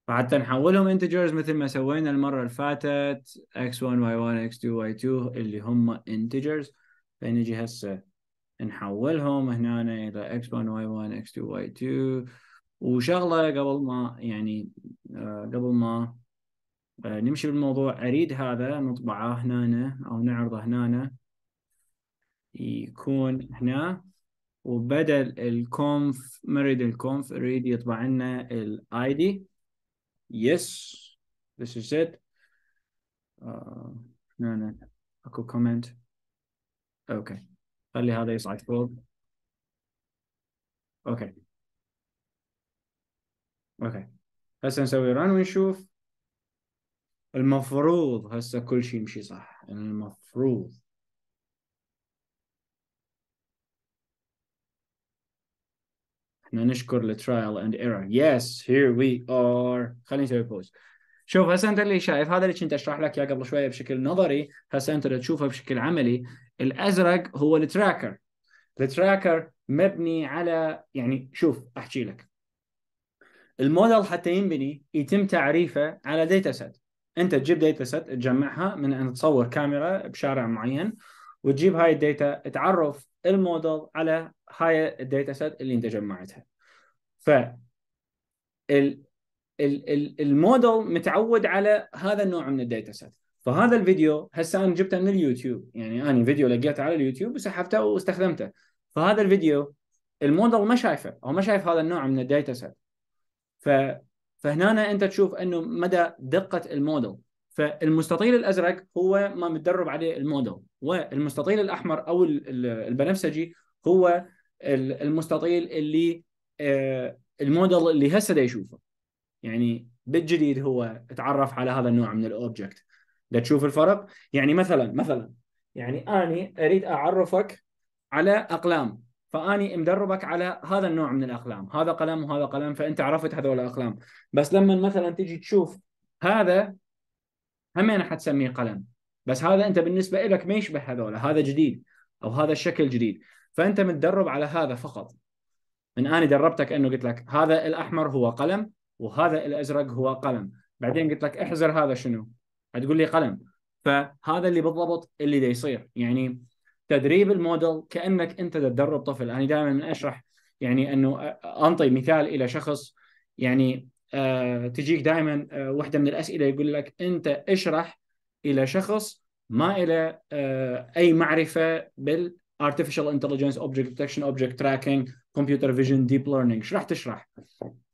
فحتى نحولهم integers مثل ما سوينا المره اللي فاتت x1 y1 x2 y2 اللي هم integers فنجي هسه نحولهم هنا الى x1 y1 x2 y2 وشغله قبل ما يعني آه، قبل ما آه، نمشي بالموضوع اريد هذا نطبعه هنا او نعرضه هنا يكون هنا وبدل الكونف مريد الكونف اريد يطبع لنا الاي دي يس ذس از ات هنا اكو كومنت اوكي خلي هذا يصعد فوق اوكي اوكي هسه نسوي ران ونشوف المفروض هسه كل شيء يمشي صح المفروض احنا نشكر الترايل اند ايرور يس هير وي ار خليني اسوي بوز شوف هسه انت اللي شايف هذا اللي كنت اشرح لك اياه قبل شويه بشكل نظري هسه انت تشوفه بشكل عملي الازرق هو التراكر التراكر مبني على يعني شوف احكي لك الموديل حتى ينبني يتم تعريفه على داتا سيت انت تجيب داتا سيت تجمعها من ان تصور كاميرا بشارع معين وتجيب هاي الداتا تعرف الموديل على هاي الداتا سيت اللي انت جمعتها ف ال الموديل متعود على هذا النوع من الداتا سيت فهذا الفيديو هسه انا جبته من اليوتيوب يعني انا فيديو لقيته على اليوتيوب وسحبته واستخدمته فهذا الفيديو الموديل ما شايفه او ما شايف هذا النوع من الداتا سيت ف فهنا انت تشوف انه مدى دقه الموديل فالمستطيل الازرق هو ما متدرب عليه الموديل والمستطيل الاحمر او البنفسجي هو المستطيل اللي آه، الموديل اللي هسه يشوفه يعني بالجديد هو تعرف على هذا النوع من الاوبجكت تشوف الفرق يعني مثلا مثلا يعني اني اريد اعرفك على اقلام فاني مدربك على هذا النوع من الاقلام هذا قلم وهذا قلم فانت عرفت هذول الاقلام بس لما مثلا تيجي تشوف هذا همين حتسميه قلم بس هذا انت بالنسبه لك ما يشبه هذول هذا جديد او هذا الشكل جديد فانت متدرب على هذا فقط من اني دربتك انه قلت لك هذا الاحمر هو قلم وهذا الازرق هو قلم بعدين قلت لك احزر هذا شنو هتقول لي قلم فهذا اللي بالضبط اللي دا يصير يعني تدريب الموديل كانك انت تدرب طفل انا دائما اشرح يعني انه انطي مثال الى شخص يعني آه تجيك دائما آه واحده من الاسئله يقول لك انت اشرح الى شخص ما الى آه اي معرفه بال artificial intelligence object detection object tracking computer vision deep learning شو راح تشرح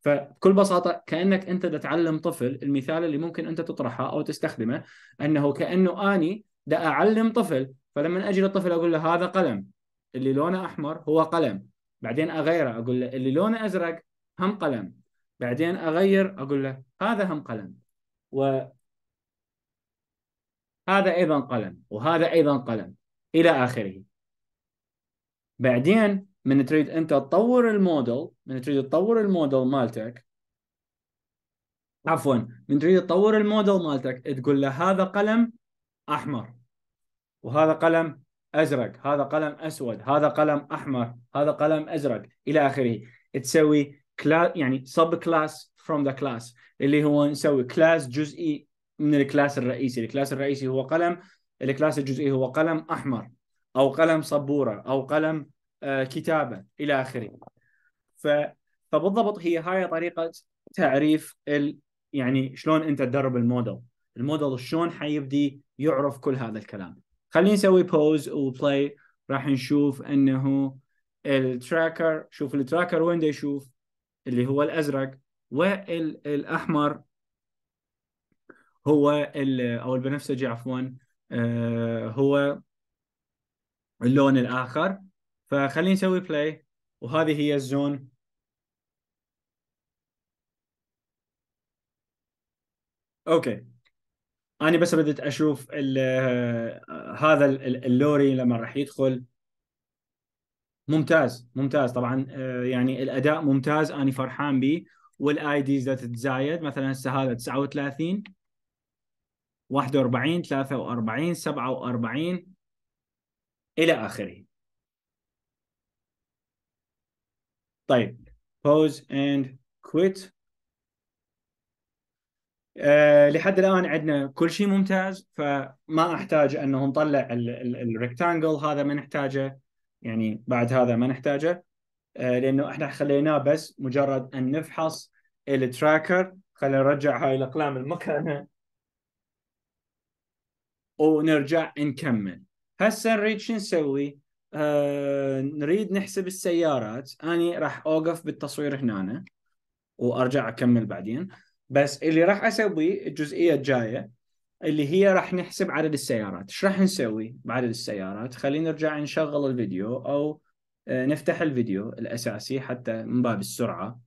فبكل بساطه كانك انت تتعلم طفل المثال اللي ممكن انت تطرحه او تستخدمه انه كانه اني دا اعلم طفل فلما اجي للطفل اقول له هذا قلم اللي لونه احمر هو قلم بعدين اغيره اقول له اللي لونه ازرق هم قلم بعدين اغير اقول له هذا هم قلم و هذا ايضا قلم وهذا ايضا قلم الى اخره بعدين من تريد انت تطور الموديل من تريد تطور الموديل مالتك عفوا من تريد تطور الموديل مالتك تقول له هذا قلم احمر وهذا قلم ازرق هذا قلم اسود هذا قلم احمر هذا قلم ازرق الى اخره تسوي كلاس يعني سب كلاس فروم ذا كلاس اللي هو نسوي كلاس جزئي من الكلاس الرئيسي الكلاس الرئيسي هو قلم الكلاس الجزئي هو قلم احمر او قلم سبوره او قلم آه، كتابه الى اخره ف فبالضبط هي هاي طريقه تعريف ال... يعني شلون انت تدرب الموديل الموديل شلون حيبدي يعرف كل هذا الكلام خلينا نسوي بوز وبلاي راح نشوف انه التراكر شوف التراكر وين دا يشوف اللي هو الازرق والاحمر هو او البنفسجي عفوا آه، هو اللون الاخر فخلينا نسوي بلاي وهذه هي الزون اوكي انا بس بديت اشوف هذا اللوري لما راح يدخل ممتاز ممتاز طبعا آه، يعني الاداء ممتاز انا فرحان به والاي ديز تتزايد مثلا هسه هذا 39 41 43 47 الى اخره طيب pause and quit آه، لحد الان عندنا كل شيء ممتاز فما احتاج انه نطلع الريكتانجل هذا ما نحتاجه يعني بعد هذا ما نحتاجه آه، لانه احنا خليناه بس مجرد ان نفحص التراكر خلينا نرجع هاي الاقلام لمكانها ونرجع نكمل هسه نريد شو نسوي؟ أه نريد نحسب السيارات اني راح اوقف بالتصوير هنا وارجع اكمل بعدين بس اللي راح اسويه الجزئيه الجايه اللي هي راح نحسب عدد السيارات ايش راح نسوي بعدد السيارات خلينا نرجع نشغل الفيديو او آه، نفتح الفيديو الاساسي حتى من باب السرعه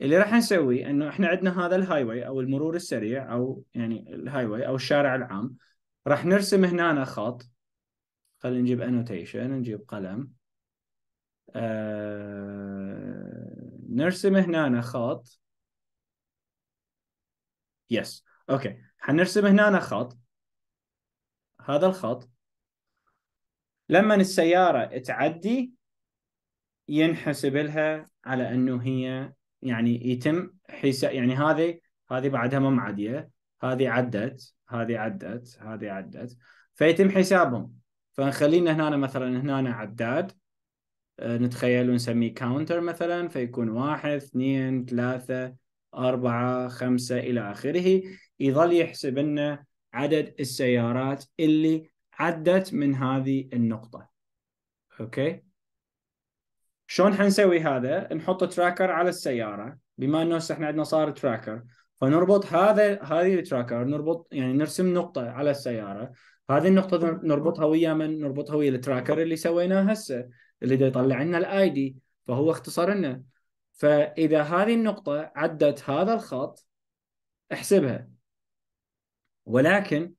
اللي راح نسوي انه احنا عندنا هذا الهاي واي او المرور السريع او يعني الهاي واي او الشارع العام راح نرسم هنا خط خلينا نجيب انوتيشن نجيب قلم آه... نرسم هنا خط يس اوكي حنرسم هنا خط هذا الخط لما السيارة تعدي ينحسب لها على انه هي يعني يتم حساب يعني هذه هذه بعدها ما معدية هذه عدت هذه عدت هذه عدت فيتم حسابهم فنخلينا هنا مثلا هنا عداد آه، نتخيل ونسميه كاونتر مثلا فيكون واحد اثنين ثلاثة أربعة خمسة إلى آخره يظل يحسب لنا عدد السيارات اللي عدت من هذه النقطة أوكي شلون حنسوي هذا نحط تراكر على السيارة بما أنه احنا عندنا صار تراكر فنربط هذا هذه التراكر نربط يعني نرسم نقطة على السيارة هذه النقطة نربطها ويا من نربطها ويا التراكر اللي سويناه هسه اللي يطلع لنا الاي دي فهو اختصر لنا فاذا هذه النقطه عدت هذا الخط احسبها ولكن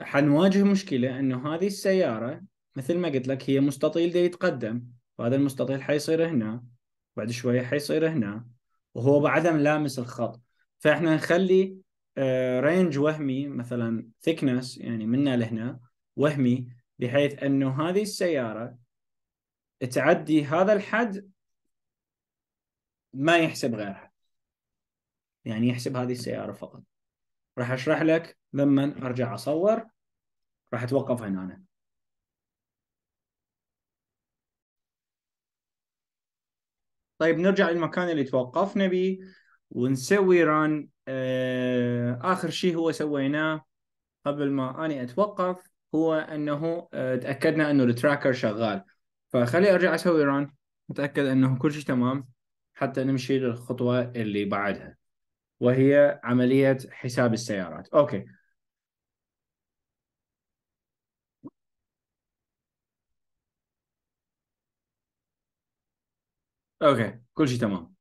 حنواجه مشكله انه هذه السياره مثل ما قلت لك هي مستطيل دي يتقدم وهذا المستطيل حيصير هنا بعد شويه حيصير هنا وهو بعدم لامس الخط فاحنا نخلي رينج آه، وهمي مثلا ثيكنس يعني منا لهنا وهمي بحيث انه هذه السياره تعدي هذا الحد ما يحسب غيرها يعني يحسب هذه السيارة فقط راح أشرح لك لما أرجع أصور راح أتوقف هنا أنا. طيب نرجع للمكان اللي توقفنا به ونسوي ران آه، آخر شيء هو سويناه قبل ما أنا أتوقف هو أنه آه، تأكدنا أنه التراكر شغال فخلي أرجع أسوي ران أتأكد أنه كل شيء تمام حتى نمشي للخطوة اللي بعدها وهي عملية حساب السيارات أوكي أوكي كل شيء تمام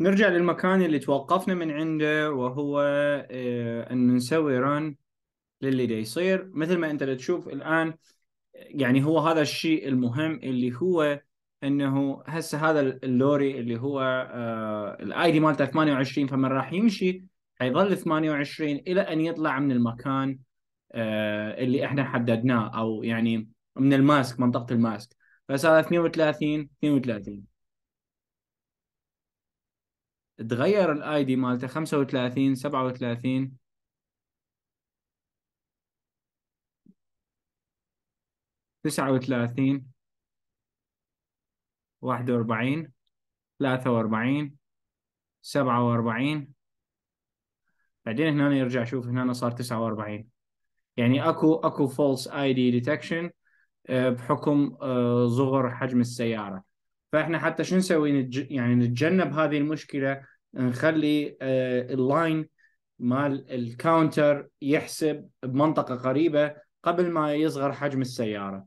نرجع للمكان اللي توقفنا من عنده وهو آه، أن نسوي ران للي دا يصير مثل ما انت تشوف الان يعني هو هذا الشيء المهم اللي هو انه هسه هذا اللوري اللي هو آه، الاي دي مالته 28 فمن راح يمشي حيظل 28 الى ان يطلع من المكان آه، اللي احنا حددناه او يعني من الماسك منطقه الماسك فصار 32 32 تغير الاي دي مالته 35 37 تسعة وثلاثين واحد وأربعين ثلاثة وأربعين سبعة وأربعين بعدين هنا يرجع شوف هنا صار تسعة وأربعين يعني اكو اكو فولس اي دي ديتكشن بحكم صغر آه، حجم السياره فاحنا حتى شو نسوي يعني نتجنب هذه المشكله نخلي آه، اللاين مال الكاونتر يحسب بمنطقه قريبه قبل ما يصغر حجم السياره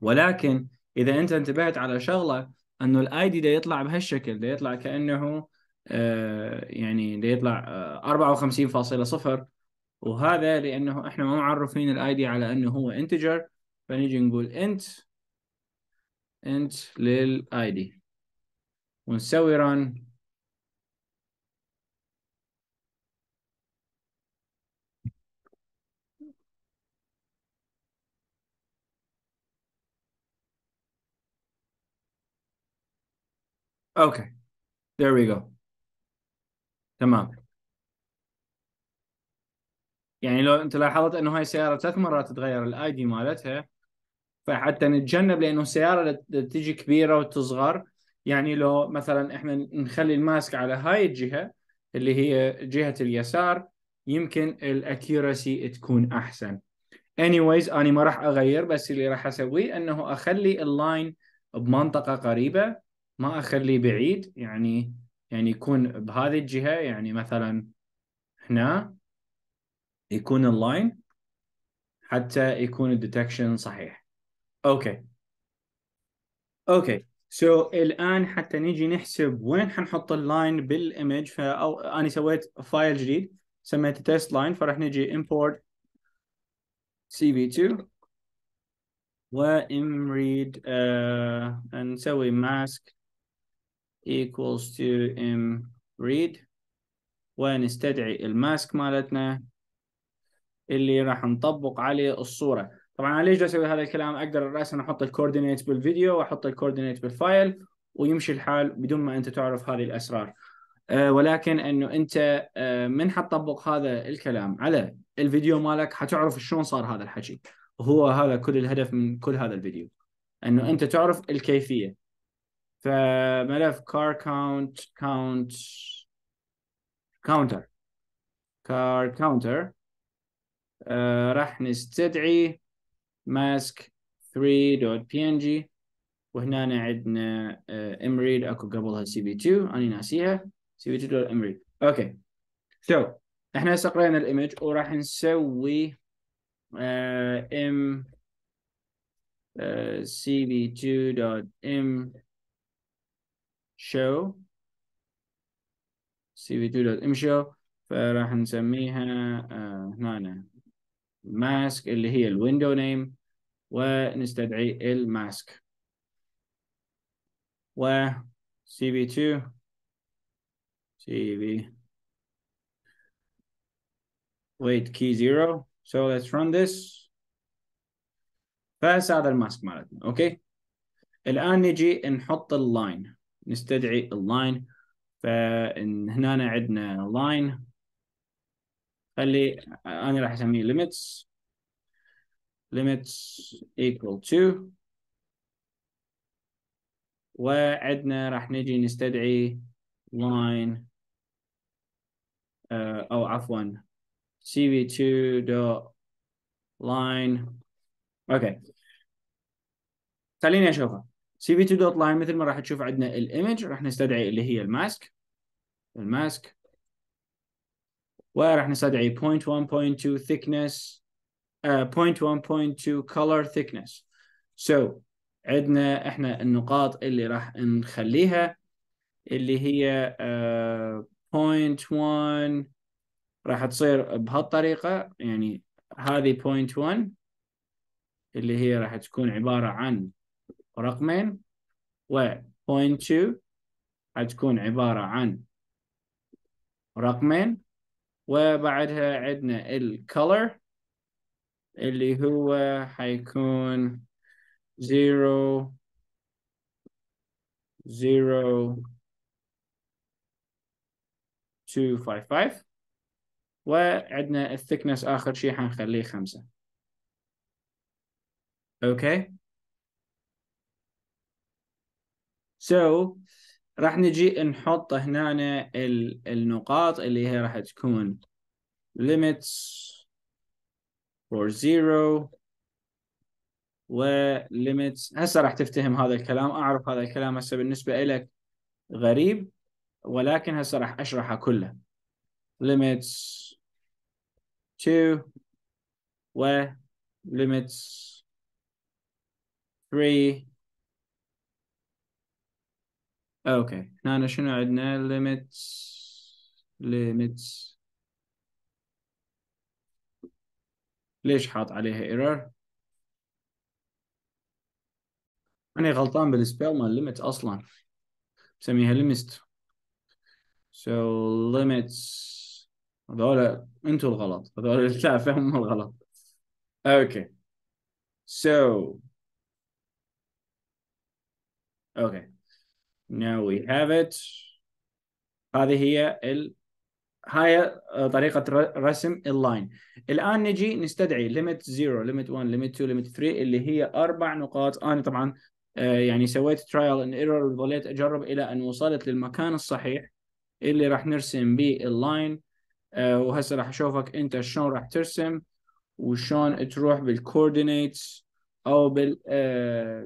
ولكن اذا انت انتبهت على شغله انه الاي دي ده يطلع بهالشكل ده يطلع كانه آه، يعني ده يطلع 54.0 آه، وهذا لانه احنا ما معرفين الاي دي على انه هو انتجر فنيجي نقول انت انت للاي دي ونسوي ران Okay. There we go. تمام يعني لو انت لاحظت انه هاي السياره ثلاث مرات تتغير الاي دي مالتها فحتى نتجنب لانه السياره تجي كبيره وتصغر يعني لو مثلا احنا نخلي الماسك على هاي الجهه اللي هي جهه اليسار يمكن الاكيورسي تكون احسن anyways انا ما راح اغير بس اللي راح اسويه انه اخلي اللاين بمنطقه قريبه ما اخليه بعيد يعني يعني يكون بهذه الجهه يعني مثلا هنا يكون اللاين حتى يكون الديتكشن صحيح اوكي اوكي سو so, الان حتى نيجي نحسب وين حنحط اللاين بالايمج فأو انا سويت فايل جديد سميته تيست لاين فراح نجي import cv2 وامريد ريد نسوي ماسك equals to m read ونستدعي الماسك مالتنا اللي راح نطبق عليه الصوره طبعا انا ليش اسوي هذا الكلام اقدر راسا احط الكوردينيت بالفيديو واحط الكوردينيت بالفايل ويمشي الحال بدون ما انت تعرف هذه الاسرار أه ولكن انه انت أه من حتطبق هذا الكلام على الفيديو مالك حتعرف شلون صار هذا الحكي وهو هذا كل الهدف من كل هذا الفيديو انه انت تعرف الكيفيه فملف car count كاونت كاونتر كار كاونتر راح نستدعي mask 3.png وهنا عندنا امريد آه، اكو قبلها سي بي 2 انا ناسيها سي بي 2 امريد اوكي سو احنا هسه قرينا الايمج وراح نسوي ام آه، آه، cb2.m show cv 2imshow فراح نسميها آه هنا mask اللي هي الويندو نيم ونستدعي الماسك و cv2 cv wait key zero so let's run this بس هذا الماسك مالتنا اوكي الان نجي نحط اللاين نستدعي اللاين فهنا عندنا لاين خلي انا راح اسميه limits limits equal to وعندنا راح نجي نستدعي line آه، او عفوا cv2 dot line اوكي خليني اشوفها سي في تو دوت لاين مثل ما راح تشوف عندنا الايمج راح نستدعي اللي هي الماسك الماسك وراح نستدعي 0.1 0.2 thickness uh, 0.1 0.2 color thickness so عندنا احنا النقاط اللي راح نخليها اللي هي uh, آه، 0.1 راح تصير بهالطريقة يعني هذه 0.1 اللي هي راح تكون عبارة عن رقمين و point two حتكون عبارة عن رقمين وبعدها عندنا ال color اللي هو حيكون 0 0 255 وعندنا thickness آخر شيء حنخليه خمسة أوكي okay. So راح نجي نحط هنا النقاط اللي هي راح تكون limits for zero و limits هسه راح تفتهم هذا الكلام اعرف هذا الكلام هسه بالنسبه لك غريب ولكن هسه راح اشرحه كله limits two و limits 3 آه، اوكي هنا شنو عندنا limits limits ليش حاط عليها ايرور انا غلطان بالسبيل مال limits اصلا مسميها limits so limits هذول انتوا الغلط هذول لا هم الغلط اوكي سو so اوكي now we have it هذه هي ال... هاي آه، طريقة رسم اللاين الآن نجي نستدعي limit 0 limit 1 limit 2 limit 3 اللي هي أربع نقاط أنا طبعا آه، يعني سويت trial and error وظليت أجرب إلى أن وصلت للمكان الصحيح اللي راح نرسم به اللاين آه، وهسه راح أشوفك أنت شلون راح ترسم وشلون تروح بالكوردينيتس أو بال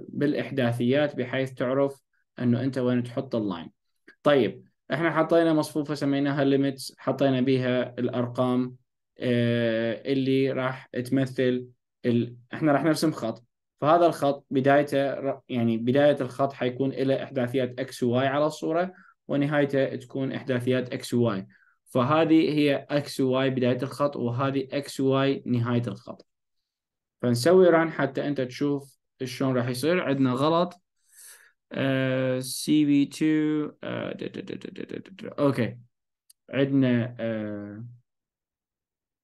بالإحداثيات بحيث تعرف انه انت وين تحط اللاين طيب احنا حطينا مصفوفه سميناها ليميتس حطينا بها الارقام آه، اللي راح تمثل ال... احنا راح نرسم خط فهذا الخط بدايته يعني بدايه الخط حيكون له احداثيات اكس وواي على الصوره ونهايته تكون احداثيات اكس وواي فهذه هي اكس وواي بدايه الخط وهذه اكس وواي نهايه الخط فنسوي ران حتى انت تشوف شلون راح يصير عندنا غلط uh, CB2 اوكي عندنا uh,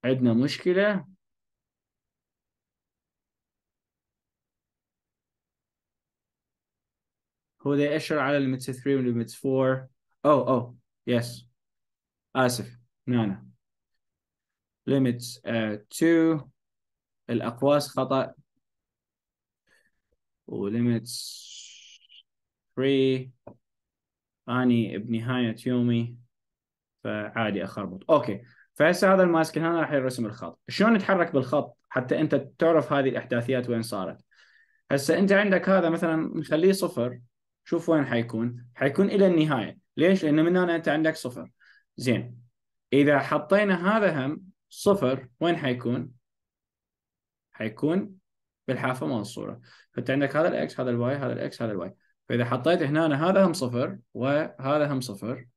عندنا مشكلة هو ذا يأشر على الميت 3 والميت 4 اوه اوه يس آسف نانا limits 2 الأقواس خطأ وليميتس فري اني بنهايه يومي فعادي اخربط اوكي فهسه هذا الماسك هنا راح يرسم الخط شلون نتحرك بالخط حتى انت تعرف هذه الاحداثيات وين صارت هسه انت عندك هذا مثلا نخليه صفر شوف وين حيكون حيكون الى النهايه ليش لان من هنا انت عندك صفر زين اذا حطينا هذا هم صفر وين حيكون حيكون بالحافه مال الصوره فانت عندك هذا الاكس هذا الواي هذا الاكس هذا الواي فإذا حطيت هنا هذا هم صفر وهذا هم صفر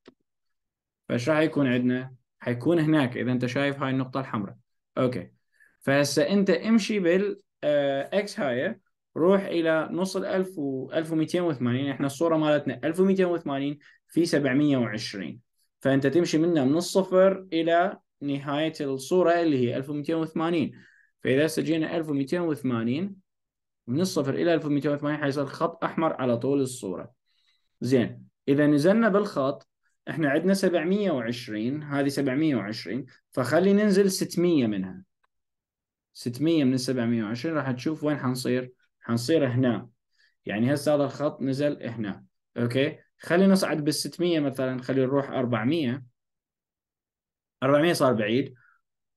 فايش راح يكون عندنا؟ حيكون هناك إذا أنت شايف هاي النقطة الحمراء أوكي فهسه أنت امشي بال اكس آه، هاي روح إلى نص ال 1000 و 1280 احنا الصورة مالتنا 1280 في 720 فأنت تمشي منها من الصفر إلى نهاية الصورة اللي هي 1280 فإذا سجينا 1280 من الصفر إلى 1280 حيصير خط أحمر على طول الصورة زين إذا نزلنا بالخط إحنا عندنا 720 هذه 720 فخلي ننزل 600 منها 600 من 720 راح تشوف وين حنصير حنصير هنا يعني هسه هذا الخط نزل هنا اوكي خلي نصعد بال 600 مثلا خلي نروح 400 400 صار بعيد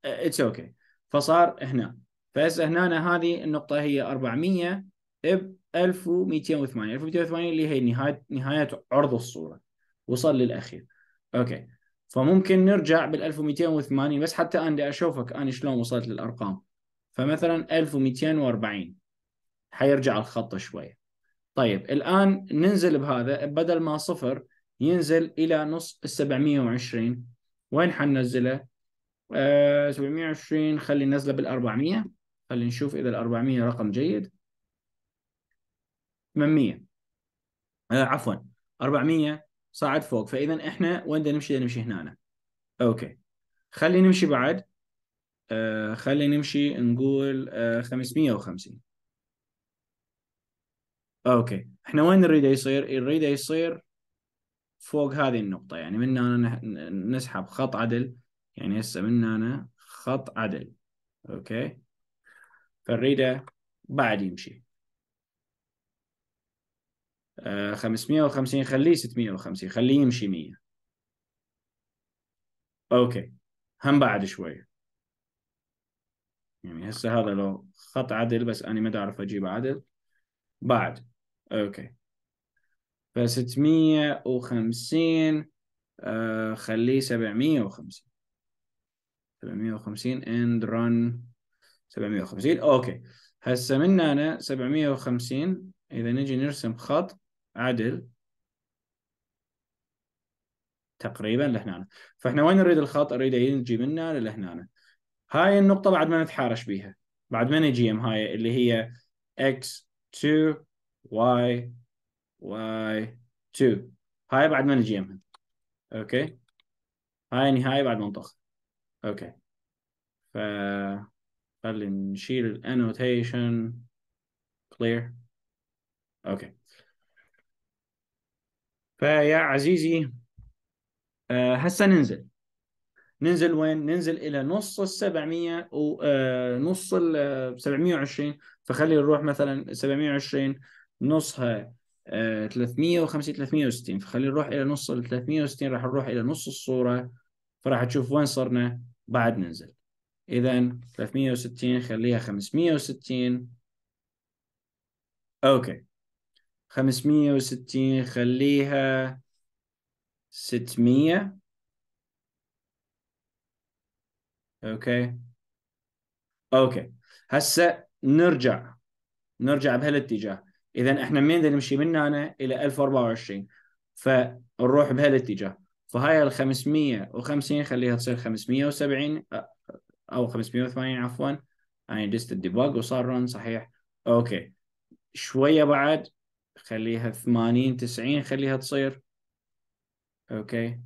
اتس اوكي okay. فصار هنا فهسه هنا هذه النقطة هي 400 ب 1280 1280 اللي هي نهاية نهاية عرض الصورة وصل للأخير أوكي فممكن نرجع بال 1280 بس حتى أنا أشوفك أنا شلون وصلت للأرقام فمثلا 1240 حيرجع الخط شوية طيب الآن ننزل بهذا بدل ما صفر ينزل إلى نص ال 720 وين حننزله؟ أه 720 خلي نزله بال 400 خلينا نشوف إذا ال 400 رقم جيد 800 آه عفوا 400 صعد فوق فإذا إحنا وين بدنا نمشي؟ نمشي هنا أوكي خلينا نمشي بعد آه خلينا نمشي نقول آه 550 اوكي احنا وين نريده يصير؟ نريده يصير فوق هذه النقطة يعني من هنا نسحب خط عدل يعني هسه من هنا خط عدل اوكي فالريدة بعد يمشي 550 آه، خليه 650 خليه يمشي 100 اوكي هم بعد شوي يعني هسه هذا لو خط عدل بس انا ما اعرف اجيب عدل بعد اوكي ف 650 آه، خليه 750 750 and run 750 اوكي هسه من هنا 750 اذا نجي نرسم خط عدل تقريبا لهنا فاحنا وين نريد الخط اريده يجي منا لهنا هاي النقطه بعد ما نتحارش بيها بعد ما نجي يم هاي اللي هي x2 y y2 هاي بعد ما نجي نجيمها اوكي هاي نهايه بعد ما نطخ اوكي ف خلي نشيل annotation clear اوكي فيا عزيزي آه هسه ننزل ننزل وين؟ ننزل إلى نص آه، ال 700 ونص آه ال 720 فخلي نروح مثلا 720 نصها آه 350 360 فخلي نروح إلى نص ال 360 راح نروح إلى نص الصورة فراح تشوف وين صرنا بعد ننزل إذا 360 خليها 560 أوكي 560 خليها 600 أوكي أوكي هسه نرجع نرجع بهالاتجاه إذا إحنا منين بدنا نمشي من هنا إلى 1024 فنروح بهالاتجاه فهاي ال 550 خليها تصير 570 او 580 عفوا انا دست الديباج وصار رن صحيح اوكي شويه بعد خليها 80 90 خليها تصير اوكي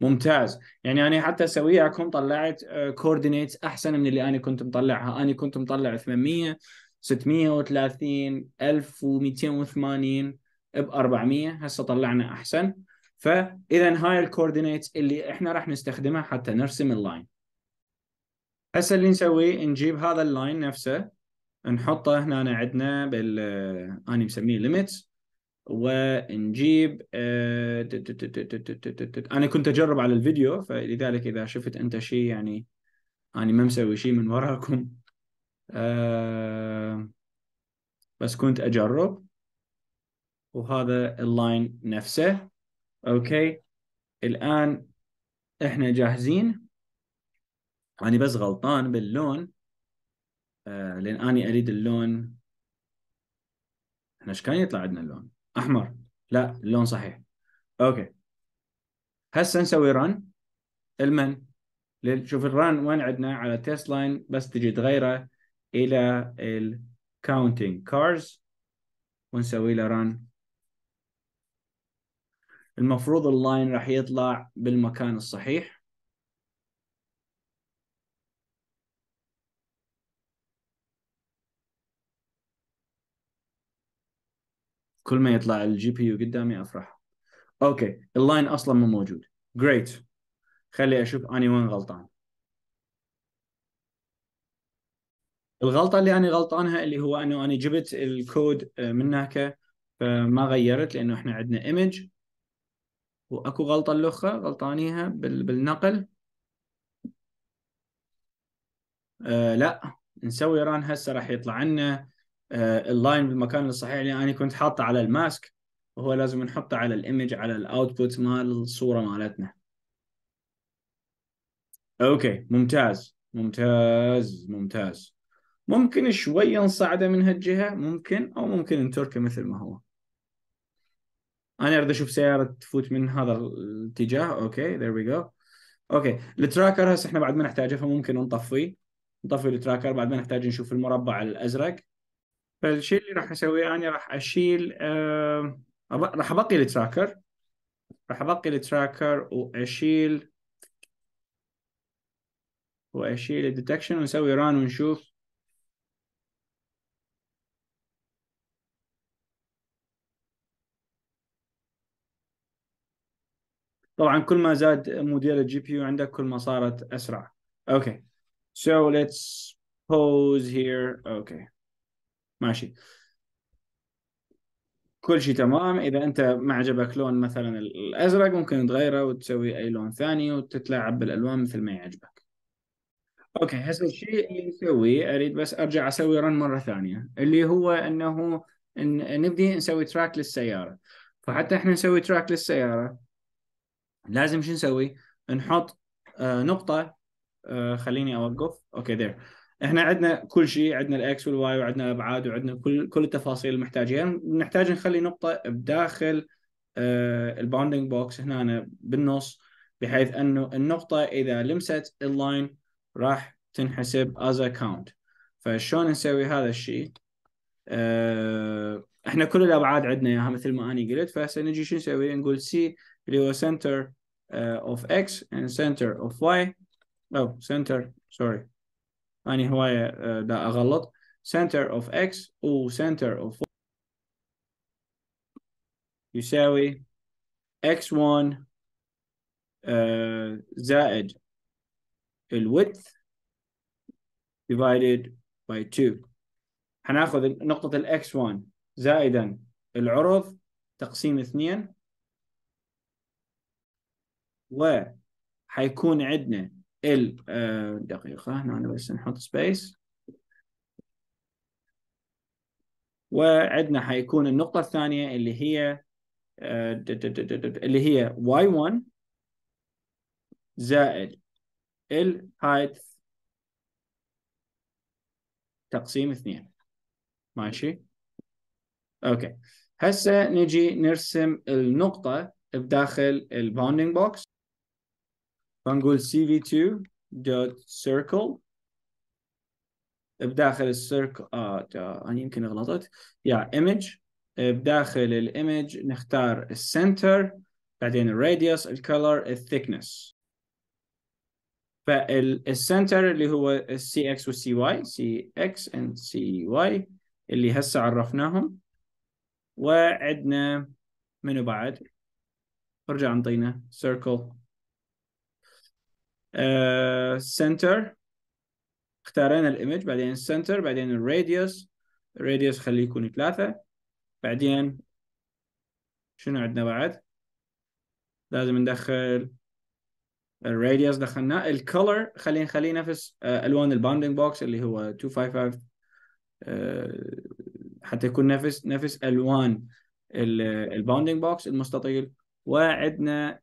ممتاز يعني انا حتى سويعكم طلعت كوردينيتس آه، احسن من اللي انا كنت مطلعها انا كنت مطلع 800 630 1280 ب 400 هسه طلعنا احسن فاذا هاي الكوردينيتس اللي احنا راح نستخدمها حتى نرسم اللاين هسه اللي نسويه نجيب هذا اللاين نفسه نحطه هنا عندنا بال آه، انا مسميه ليميتس ونجيب آه، انا كنت اجرب على الفيديو فلذلك اذا شفت انت شيء يعني انا ما مسوي شيء من وراكم آه، بس كنت اجرب وهذا اللاين نفسه اوكي الان احنا جاهزين اني بس غلطان باللون آه لان اني اريد اللون احنا ايش كان يطلع عندنا اللون احمر لا اللون صحيح اوكي هسه نسوي ران المن شوف الران وين عندنا على تيست لاين بس تجي تغيره الى الكاونتينج كارز ونسوي له ران المفروض اللاين راح يطلع بالمكان الصحيح كل ما يطلع الجي بي يو قدامي افرح اوكي اللاين اصلا مو موجود جريت خلي اشوف اني وين غلطان الغلطه اللي انا غلطانها اللي هو انه انا جبت الكود آه، من هناك فما آه، غيرت لانه احنا عندنا ايمج واكو غلطه اللخه غلطانيها بالنقل آه لا نسوي ران هسه راح يطلع لنا آه اللاين بالمكان الصحيح اللي انا كنت حاطه على الماسك وهو لازم نحطه على الايمج على الاوتبوت مال الصوره مالتنا اوكي ممتاز ممتاز ممتاز ممكن شوية نصعده من هالجهة ممكن أو ممكن نتركه مثل ما هو انا اريد اشوف سياره تفوت من هذا الاتجاه اوكي ذير وي جو اوكي التراكر هسه احنا بعد ما نحتاجه فممكن نطفيه نطفي التراكر بعد ما نحتاج نشوف المربع الازرق فالشيء اللي راح اسويه انا راح اشيل آه راح ابقي التراكر راح ابقي التراكر واشيل واشيل الديتكشن ونسوي ران ونشوف طبعا كل ما زاد موديل الجي بي يو عندك كل ما صارت اسرع اوكي so let's pause here اوكي ماشي كل شيء تمام اذا انت ما عجبك لون مثلا الازرق ممكن تغيره وتسوي اي لون ثاني وتتلاعب بالالوان مثل ما يعجبك اوكي هسه الشيء اللي نسويه اريد بس ارجع اسوي رن مره ثانيه اللي هو انه نبدي نسوي تراك للسياره فحتى احنا نسوي تراك للسياره لازم شو نسوي؟ نحط آه، نقطه آه، خليني اوقف اوكي ذير احنا عندنا كل شيء عندنا الاكس والواي وعندنا الأبعاد وعندنا كل كل التفاصيل محتاجها نحتاج نخلي نقطه بداخل آه، الباوندنج بوكس هنا بالنص بحيث انه النقطه اذا لمست اللاين راح تنحسب از اكونت فشلون نسوي هذا الشيء احنا كل الابعاد عندنا اياها مثل ما انا قلت فهسه نجي شو نسوي نقول سي it was center uh, of X and center of Y. No, oh, center, sorry. أني هواية ده أغلط. Center of x. oh center of Y يساوي X1 uh, زائد width divided by 2 هناخذ نقطة الـ X1 زائدا العرض تقسيم 2 وحيكون عندنا ال آه، دقيقة هنا بس نحط سبيس وعندنا حيكون النقطة الثانية اللي هي آه، اللي هي y1 زائد ال height تقسيم اثنين ماشي اوكي هسه نجي نرسم النقطة بداخل الباوندينج بوكس فنقول CV2 dot circle بداخل السيركل اه انا يمكن غلطت يا yeah, image بداخل الايمج نختار السنتر بعدين الراديوس الكلر الثيكنس فالسنتر اللي هو السي اكس والسي واي سي اكس اند سي واي اللي هسه عرفناهم وعندنا منو بعد ارجع انطينا سيركل سنتر آه، اختارينا الايمج بعدين السنتر بعدين الراديوس الراديوس خليه يكون ثلاثة بعدين شنو عندنا بعد لازم ندخل الراديوس دخلناه الكولر خلينا نخليه نفس آه، الوان الباوندنج بوكس اللي هو 255 آه، حتى يكون نفس نفس الوان الباوندنج بوكس المستطيل وعندنا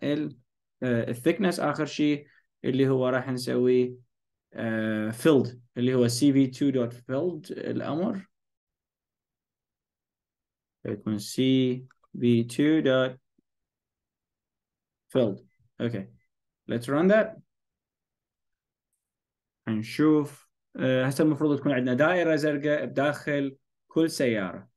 الثيكنس اخر شيء اللي هو راح نسويه فيلد آه، uh, اللي هو cv2.filled الامر يكون cv2.filled اوكي ليتس ران ذات هنشوف آه، هسه المفروض تكون عندنا دائره زرقاء بداخل كل سياره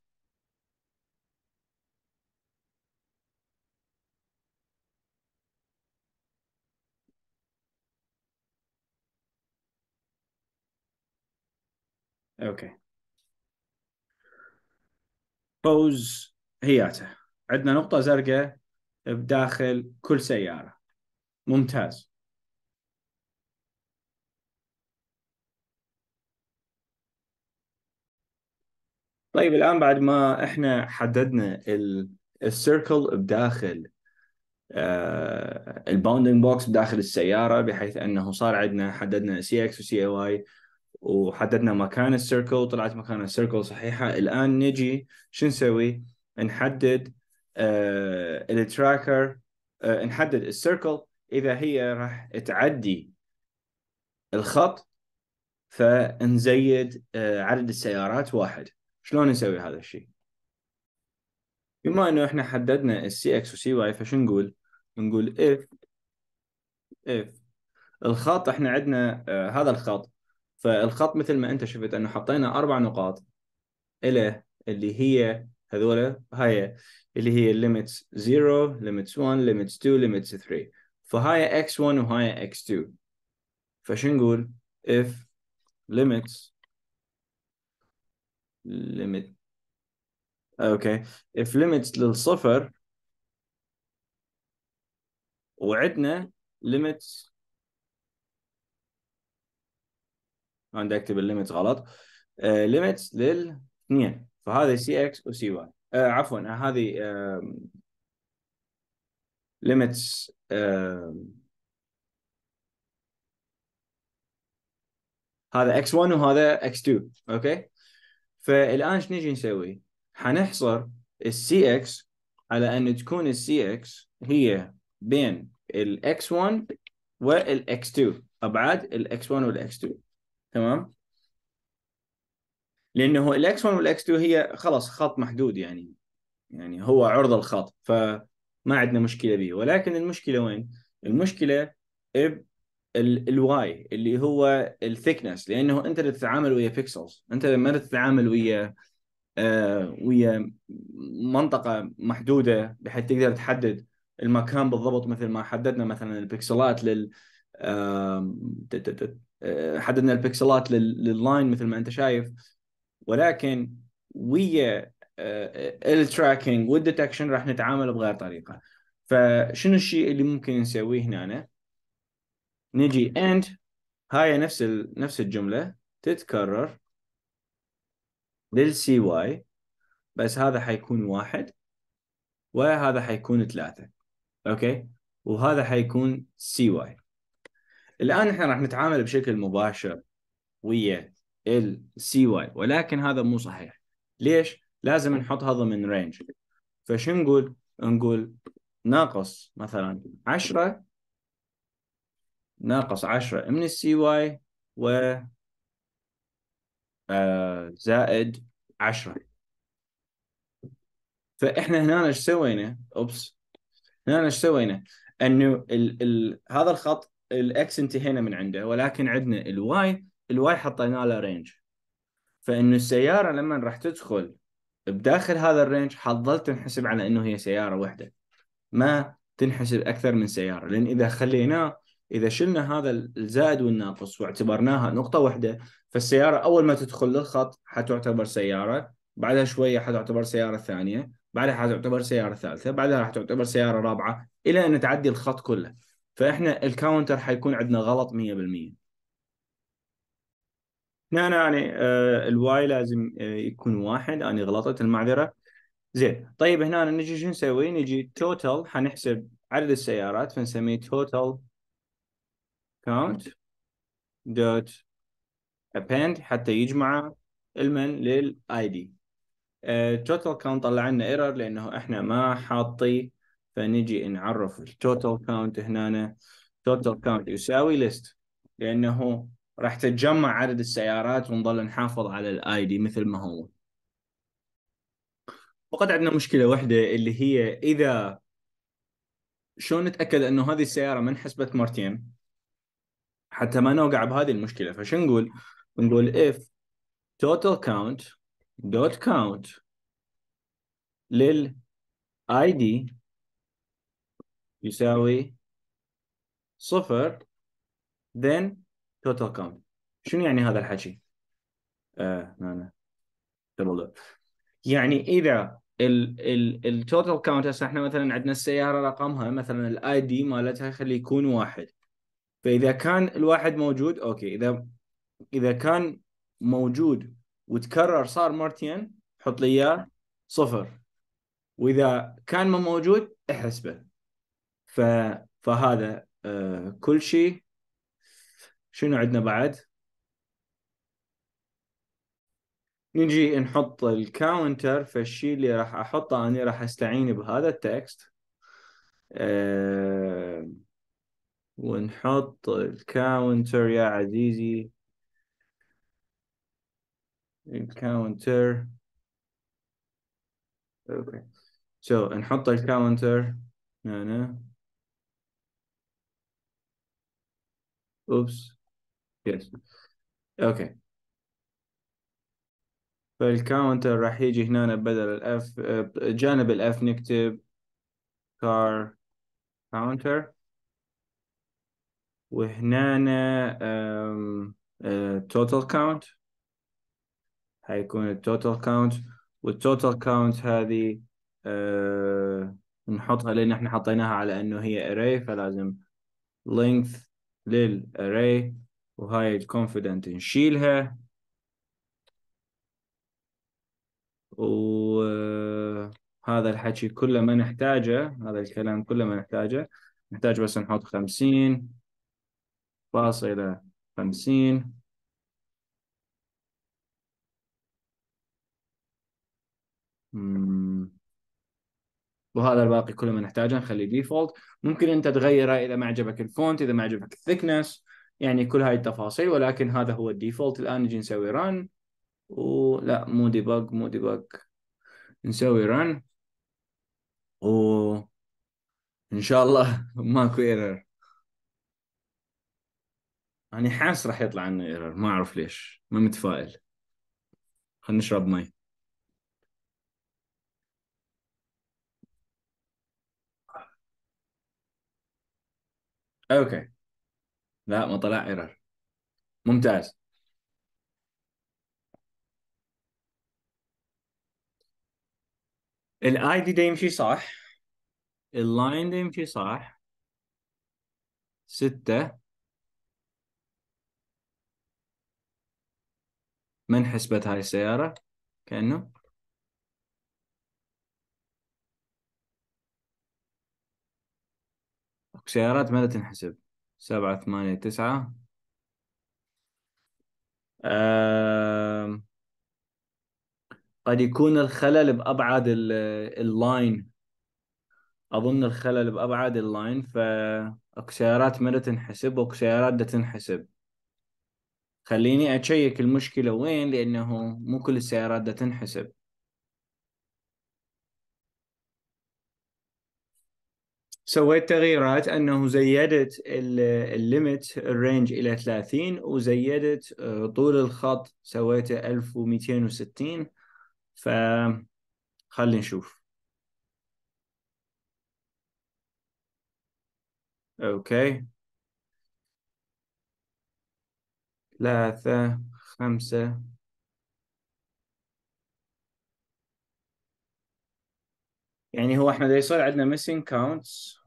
اوكي بوز هياته عندنا نقطة زرقاء بداخل كل سيارة ممتاز طيب الآن بعد ما احنا حددنا السيركل بداخل آه، الباوندنج بوكس بداخل السيارة بحيث أنه صار عندنا حددنا سي اكس وسي واي وحددنا مكان السيركل طلعت مكان السيركل صحيحه الان نجي شو نسوي؟ نحدد آه التراكر آه نحدد السيركل اذا هي راح تعدي الخط فنزيد آه عدد السيارات واحد شلون نسوي هذا الشيء؟ بما انه احنا حددنا السي اكس وسي واي فشو نقول؟ نقول اف اف الخط احنا عندنا آه هذا الخط فالخط مثل ما انت شفت انه حطينا اربع نقاط الى اللي هي هذول هاي اللي هي limits 0 limits 1 limits 2 limits 3 فهاي x1 وهاي x2 فشو نقول if limits limit اوكي okay. if limits للصفر وعدنا limits عندي اكتب الليميت غلط ليميتس آه، للاثنين فهذه سي اكس وسي واي عفوا آه، هذه ليميتس هذا x1 وهذا x2 اوكي فالان ايش نجي نسوي؟ حنحصر السي اكس على ان تكون السي اكس هي بين الاكس 1 والاكس 2 ابعاد الاكس 1 والاكس 2 تمام لانه الاكس 1 والاكس 2 هي خلاص خط محدود يعني يعني هو عرض الخط فما عندنا مشكله به ولكن المشكله وين؟ المشكله ب الواي اللي هو الثيكنس لانه انت تتعامل ويا بيكسلز انت ما تتعامل ويا آه ويا منطقه محدوده بحيث تقدر تحدد المكان بالضبط مثل ما حددنا مثلا البكسلات لل آه حددنا البكسلات لللاين مثل ما انت شايف ولكن ويا آه، آه، التراكنج والديتكشن راح نتعامل بغير طريقه فشنو الشيء اللي ممكن نسويه هنا أنا؟ نجي اند هاي نفس نفس الجمله تتكرر للسي واي بس هذا حيكون واحد وهذا حيكون ثلاثه اوكي وهذا حيكون سي واي الان احنا راح نتعامل بشكل مباشر ويا السي واي ولكن هذا مو صحيح ليش؟ لازم نحطها ضمن رينج فشو نقول؟ نقول ناقص مثلا 10 ناقص 10 من السي واي و آه، زائد 10 فاحنا هنا ايش سوينا؟ اوبس هنا ايش سوينا؟ انه ال ال هذا الخط الاكس انتهينا من عنده ولكن عندنا الواي الواي حطينا له رينج فانه السياره لما راح تدخل بداخل هذا الرينج حتظل تنحسب على انه هي سياره واحده ما تنحسب اكثر من سياره لان اذا خليناه اذا شلنا هذا الزائد والناقص واعتبرناها نقطه واحده فالسياره اول ما تدخل للخط حتعتبر سياره بعدها شويه حتعتبر سياره ثانيه بعدها حتعتبر سياره ثالثه بعدها راح تعتبر سياره رابعه الى ان تعدي الخط كله فاحنا الكاونتر حيكون عندنا غلط 100% هنا أنا يعني الواي لازم آه، يكون واحد أنا غلطت المعذرة زين طيب هنا نجي شو نسوي نجي توتال حنحسب عدد السيارات فنسميه توتال كاونت دوت append حتى يجمع المن للاي دي توتال كاونت طلع لنا ايرور لانه احنا ما حاطي فنجي نعرف التوتال كاونت هنا توتال كاونت يساوي ليست لانه راح تتجمع عدد السيارات ونظل نحافظ على الاي دي مثل ما هو وقد عندنا مشكله واحده اللي هي اذا شلون نتاكد انه هذه السياره ما انحسبت مرتين حتى ما نوقع بهذه المشكله فشو نقول؟ نقول if total count dot count لل ID يساوي صفر then total count شنو يعني هذا الحكي؟ آه هنا يعني اذا total count هسه احنا مثلا عندنا السياره رقمها مثلا ال ID مالتها خلي يكون واحد فاذا كان الواحد موجود اوكي اذا اذا كان موجود وتكرر صار مرتين حط لي اياه صفر واذا كان ما موجود احسبه ف... فهذا آه، كل شيء شنو عندنا بعد؟ نجي نحط الكاونتر فالشيء اللي راح احطه اني راح استعين بهذا التكست آه، ونحط الكاونتر يا عزيزي الكاونتر اوكي سو نحط الكاونتر هنا Oops. Yes. Okay. فالكاونتر راح يجي هنا بدل الاف جانب الاف نكتب كار كاونتر وهنا توتال كاونت حيكون التوتال كاونت والتوتال كاونت هذه آه، نحطها لان احنا حطيناها على انه هي array فلازم length للاري وهاي الكونفيدنت نشيلها وهذا الحكي كله ما نحتاجه هذا الكلام كله ما نحتاجه نحتاج بس نحط خمسين فاصلة خمسين مم. وهذا الباقي كله ما نحتاجه نخليه ديفولت ممكن انت تغيره اذا ما عجبك الفونت اذا ما عجبك الثيكنس يعني كل هاي التفاصيل ولكن هذا هو الديفولت الان نجي نسوي ران ولا مو ديبج مو ديبج نسوي و وان شاء الله ماكو ايرور أنا حاس راح يطلع عنه ايرور ما أعرف ليش ما متفائل خلينا نشرب مي اوكي لا ما طلع ايرور ممتاز الاي دي ده يمشي صح اللاين ده يمشي صح ستة من حسبت هاي السيارة كأنه سيارات ما لا تنحسب سبعة ثمانية تسعة آم، قد يكون الخلل بأبعد اللاين أظن الخلل بأبعد اللاين فأكو سيارات ما تنحسب وأكو سيارات تنحسب خليني أشيك المشكلة وين لأنه مو كل السيارات دا تنحسب سويت تغييرات انه زيدت الليمت الرينج الى 30 وزيدت آه، طول الخط سويته 1260 ف خلينا نشوف اوكي ثلاثة خمسة يعني هو احنا دا يصير عندنا missing counts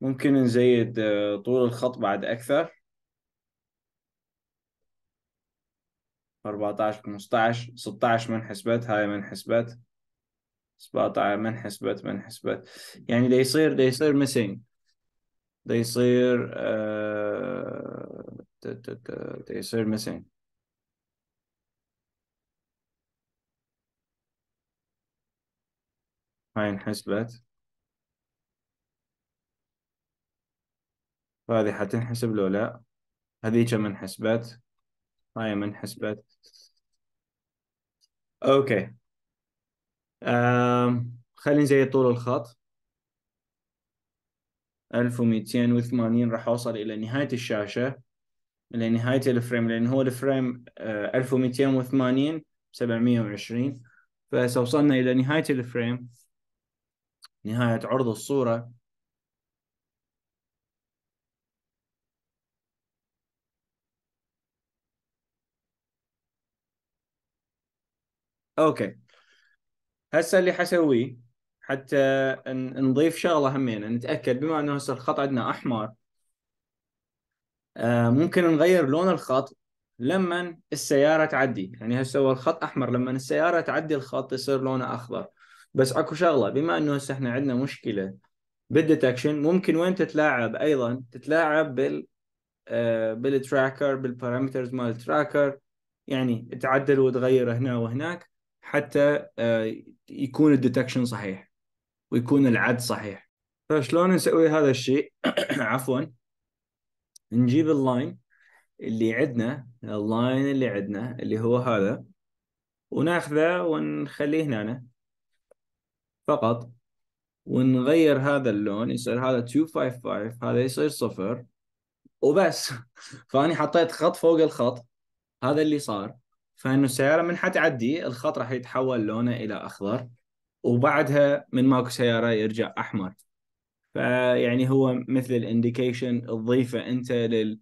ممكن نزيد آه، طول الخط بعد اكثر 14 15 16 من حسبت هاي من حسبت 17 من حسبت من حسبت يعني دا يصير دا يصير ميسنج دا يصير آه... دا يصير ميسنج هاي انحسبت فهذه حتنحسب لو لا هذيك من حسبت هاي من حسبت اوكي أم. خلينا نزيد طول الخط 1280 راح اوصل الى نهايه الشاشه الى نهايه الفريم لان هو الفريم 1280 720 فهسه وصلنا الى نهايه الفريم نهاية عرض الصورة اوكي هسه اللي حسويه حتى نضيف شغله همينه نتاكد بما انه هسه الخط عندنا احمر آه، ممكن نغير لون الخط لما السياره تعدي يعني هسه هو الخط احمر لما السياره تعدي الخط يصير لونه اخضر بس اكو شغله بما انه هسه احنا عندنا مشكله بالديتكشن ممكن وين تتلاعب ايضا تتلاعب بال بالتراكر آه، بالبارامترز مال التراكر يعني تعدل وتغير هنا وهناك حتى آه، يكون الديتكشن صحيح ويكون العد صحيح فشلون نسوي هذا الشيء عفوا نجيب اللاين اللي عندنا اللاين اللي عندنا اللي هو هذا وناخذه ونخليه هنا فقط ونغير هذا اللون يصير هذا 255 هذا يصير صفر وبس فاني حطيت خط فوق الخط هذا اللي صار فانه السياره من حتعدي الخط راح يتحول لونه الى اخضر وبعدها من ماكو سياره يرجع احمر فيعني هو مثل الانديكيشن تضيفه انت لل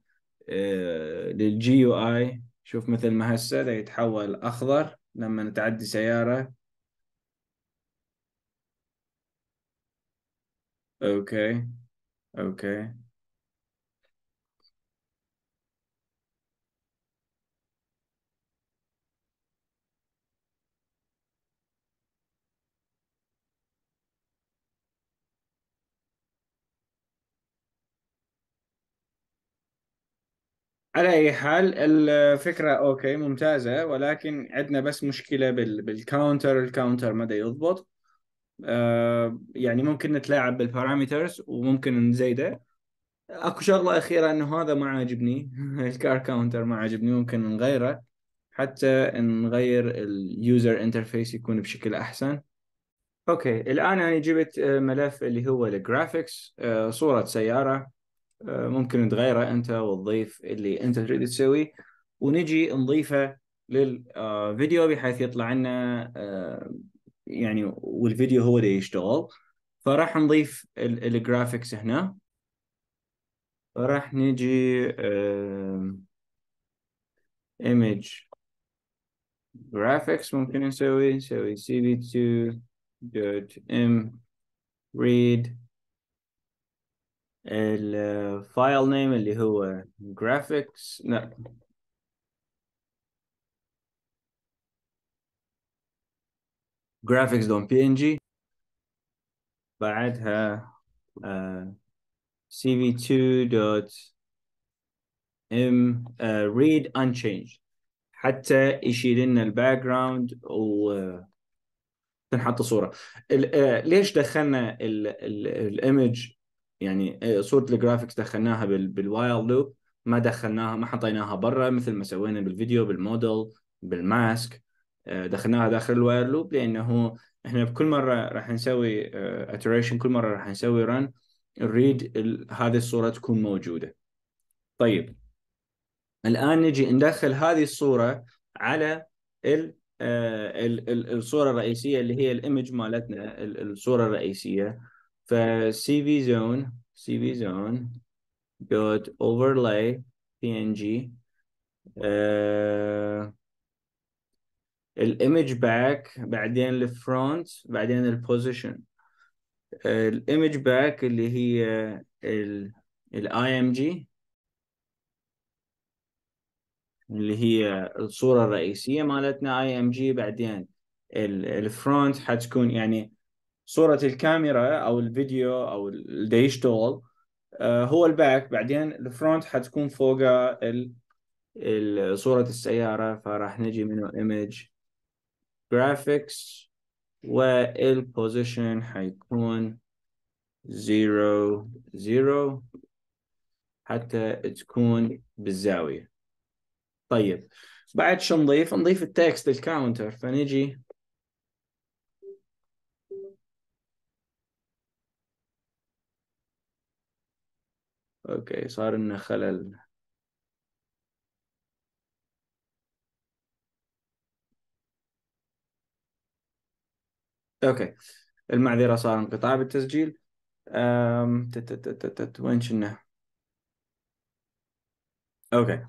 للجي يو اي شوف مثل ما هسه يتحول اخضر لما تعدي سياره اوكي اوكي على اي حال الفكره اوكي ممتازه ولكن عندنا بس مشكله بالكاونتر الكاونتر مدى يضبط آه، يعني ممكن نتلاعب بالبارامترز وممكن نزيده اكو شغله اخيره انه هذا ما عاجبني الكار كاونتر ما عاجبني ممكن نغيره حتى نغير اليوزر انترفيس يكون بشكل احسن اوكي الان انا جبت آه، ملف اللي هو الجرافيكس آه، صوره سياره ممكن تغيره انت وتضيف اللي انت تريد تسويه ونجي نضيفه للفيديو بحيث يطلع لنا يعني والفيديو هو اللي يشتغل فراح نضيف الجرافيكس هنا فراح نجي image جرافيكس ممكن نسوي نسوي cv2 دوت ام ريد الفايل نيم اللي هو graphics لا جرافيكس دون بي ان جي بعدها cv2 دوت ام ريد unchanged حتى يشيل لنا الباك جراوند و آه، تنحط صوره آه، ليش دخلنا الايمج يعني آه، صوره الجرافيكس دخلناها بالوايلد لوب ما دخلناها ما حطيناها برا مثل ما سوينا بالفيديو بالموديل بالماسك دخلناها داخل الواير لوب لانه احنا بكل مره راح نسوي اتريشن آه، كل مره راح نسوي رن نريد هذه الصوره تكون موجوده طيب الان نجي ندخل هذه الصوره على ال آه، الصوره الرئيسيه اللي هي الايمج مالتنا الصوره الرئيسيه سي في زون سي في زون دوت اوفرلاي بي ان جي الايمج باك بعدين الفرونت بعدين البوزيشن الايمج باك اللي هي الاي ام جي اللي هي الصوره الرئيسيه مالتنا اي ام جي بعدين الفرونت حتكون يعني صوره الكاميرا او الفيديو او اللي يشتغل آه، هو الباك بعدين الفرونت حتكون فوق صورة السيارة فراح نجي منه image graphics position حيكون 0 0 حتى تكون بالزاوية طيب بعد شو نضيف نضيف التكست للكاونتر فنجي اوكي صار لنا خلل اوكي المعذرة صار انقطاع بالتسجيل أم... وين شنا اوكي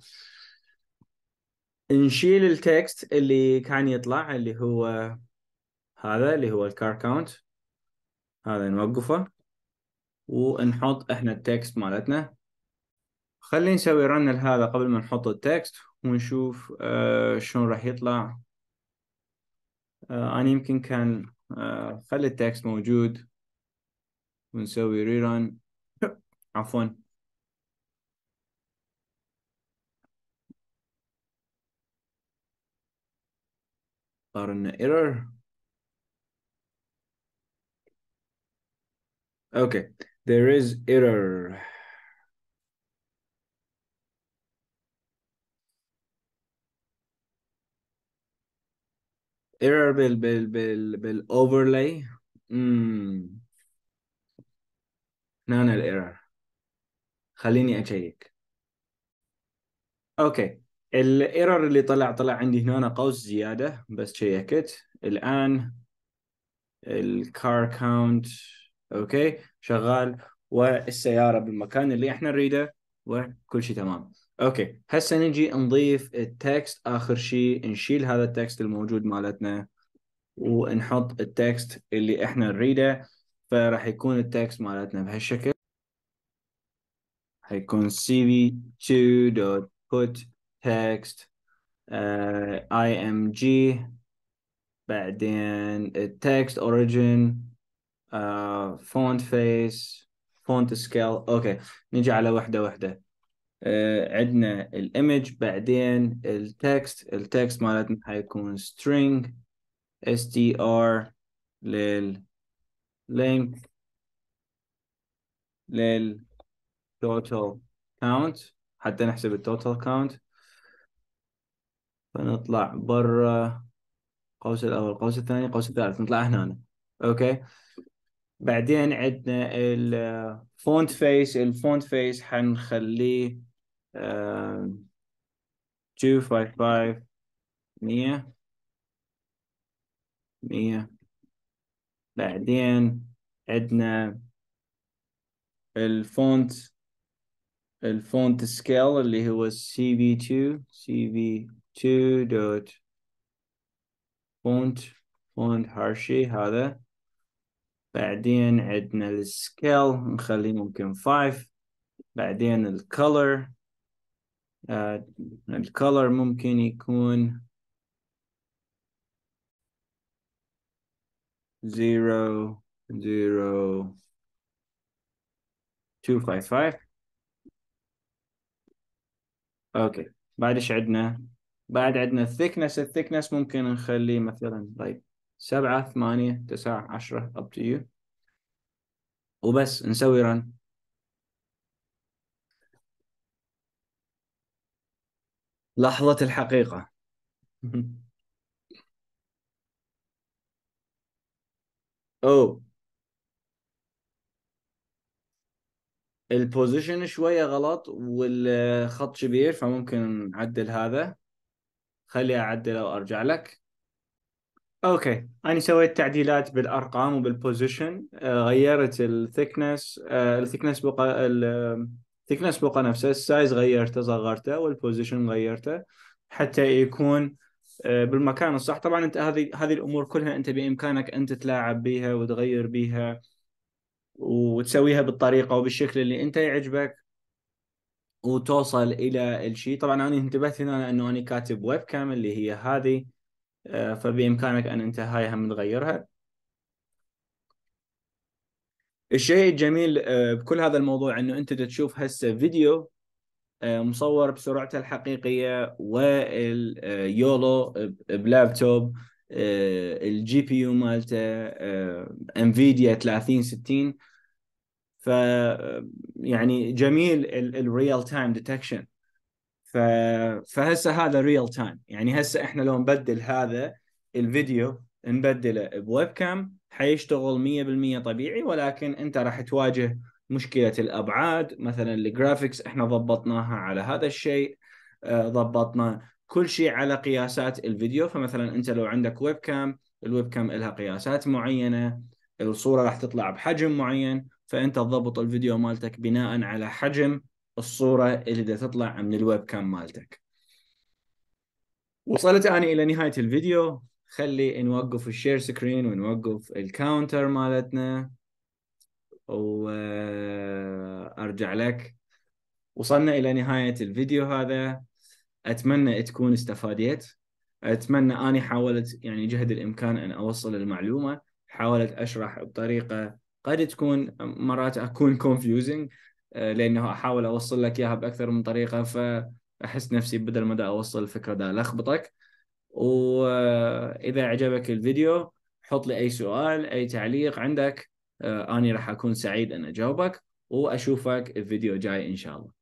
نشيل التكست اللي كان يطلع اللي هو هذا اللي هو الكار كاونت هذا نوقفه ونحط احنا التكست مالتنا خلينا نسوي رن لهذا قبل ما نحط التكست ونشوف آه شلون راح يطلع آه انا يمكن كان آه، خلي التكست موجود ونسوي ريران عفوا صار لنا error okay there is error ايرور بال بال بال بالاوفرلاي امم هنا الايرور خليني اشيك اوكي الايرور اللي طلع طلع عندي هنا قوس زياده بس شيكت الان الكار كاونت اوكي شغال والسياره بالمكان اللي احنا نريده وكل شيء تمام اوكي هسه نجي نضيف التكست اخر شيء نشيل هذا التكست الموجود مالتنا ونحط التكست اللي احنا نريده فراح يكون التكست مالتنا بهالشكل حيكون cv2.put text uh, آه، img بعدين التكست origin uh, font face font scale اوكي نجي على وحده وحده آه، عندنا الايمج بعدين التكست التكست مالتنا حيكون string str لل link لل total count حتى نحسب التوتال count فنطلع برا القوس الاول القوس الثاني القوس الثالث نطلع هنا اوكي بعدين عندنا الفونت فيس الفونت فيس حنخليه آه، مية مية بعدين عندنا الفونت الفونت سكيل اللي هو CV2 CV2 دوت فونت فونت هارشي هذا بعدين عندنا السكيل نخليه ممكن 5 بعدين الكولر آه، الكلر ممكن يكون zero zero two five five اوكي بعد ايش عندنا؟ بعد عندنا الثيكنس الثيكنس ممكن نخليه مثلا طيب سبعة ثمانية تسعة عشرة up to you وبس نسوي run لحظة الحقيقة أو البوزيشن شوية غلط والخط كبير فممكن نعدل هذا خلي أعدله وأرجع لك اوكي انا سويت تعديلات بالارقام وبالبوزيشن آه، غيرت الثيكنس الثيكنس آه، بقى الثيكنس بقى نفسه السايز غيرته صغرته والبوزيشن غيرته حتى يكون آه، بالمكان الصح طبعا انت هذه هذه الامور كلها انت بامكانك انت تلاعب بيها وتغير بيها وتسويها بالطريقه وبالشكل اللي انت يعجبك وتوصل الى الشيء طبعا انا انتبهت هنا انه انا كاتب ويب كام اللي هي هذه آه، فبامكانك ان انت هاي هم تغيرها الشيء الجميل آه، بكل هذا الموضوع انه انت تشوف هسه فيديو آه، مصور بسرعته الحقيقيه واليولو آه، بلابتوب الجي بي يو مالته انفيديا 30 60 ف يعني جميل الريال تايم ديتكشن ف فهسه هذا ريال تايم يعني هسه احنا لو نبدل هذا الفيديو نبدله بويب كام حيشتغل 100% طبيعي ولكن انت راح تواجه مشكله الابعاد مثلا الجرافيكس احنا ضبطناها على هذا الشيء آه، ضبطنا كل شيء على قياسات الفيديو فمثلا انت لو عندك ويب كام الويب كام لها قياسات معينه الصوره راح تطلع بحجم معين فانت تضبط الفيديو مالتك بناء على حجم الصوره اللي دا تطلع من الويب كام مالتك وصلت انا الى نهايه الفيديو خلي نوقف الشير سكرين ونوقف الكاونتر مالتنا وارجع لك وصلنا الى نهايه الفيديو هذا اتمنى تكون استفاديت اتمنى اني حاولت يعني جهد الامكان ان اوصل المعلومه حاولت اشرح بطريقه قد تكون مرات اكون كونفيوزنج آه، لانه احاول اوصل لك اياها باكثر من طريقه فاحس نفسي بدل ما اوصل الفكره دا لخبطك واذا عجبك الفيديو حط لي اي سؤال اي تعليق عندك آه، اني راح اكون سعيد ان اجاوبك واشوفك الفيديو جاي ان شاء الله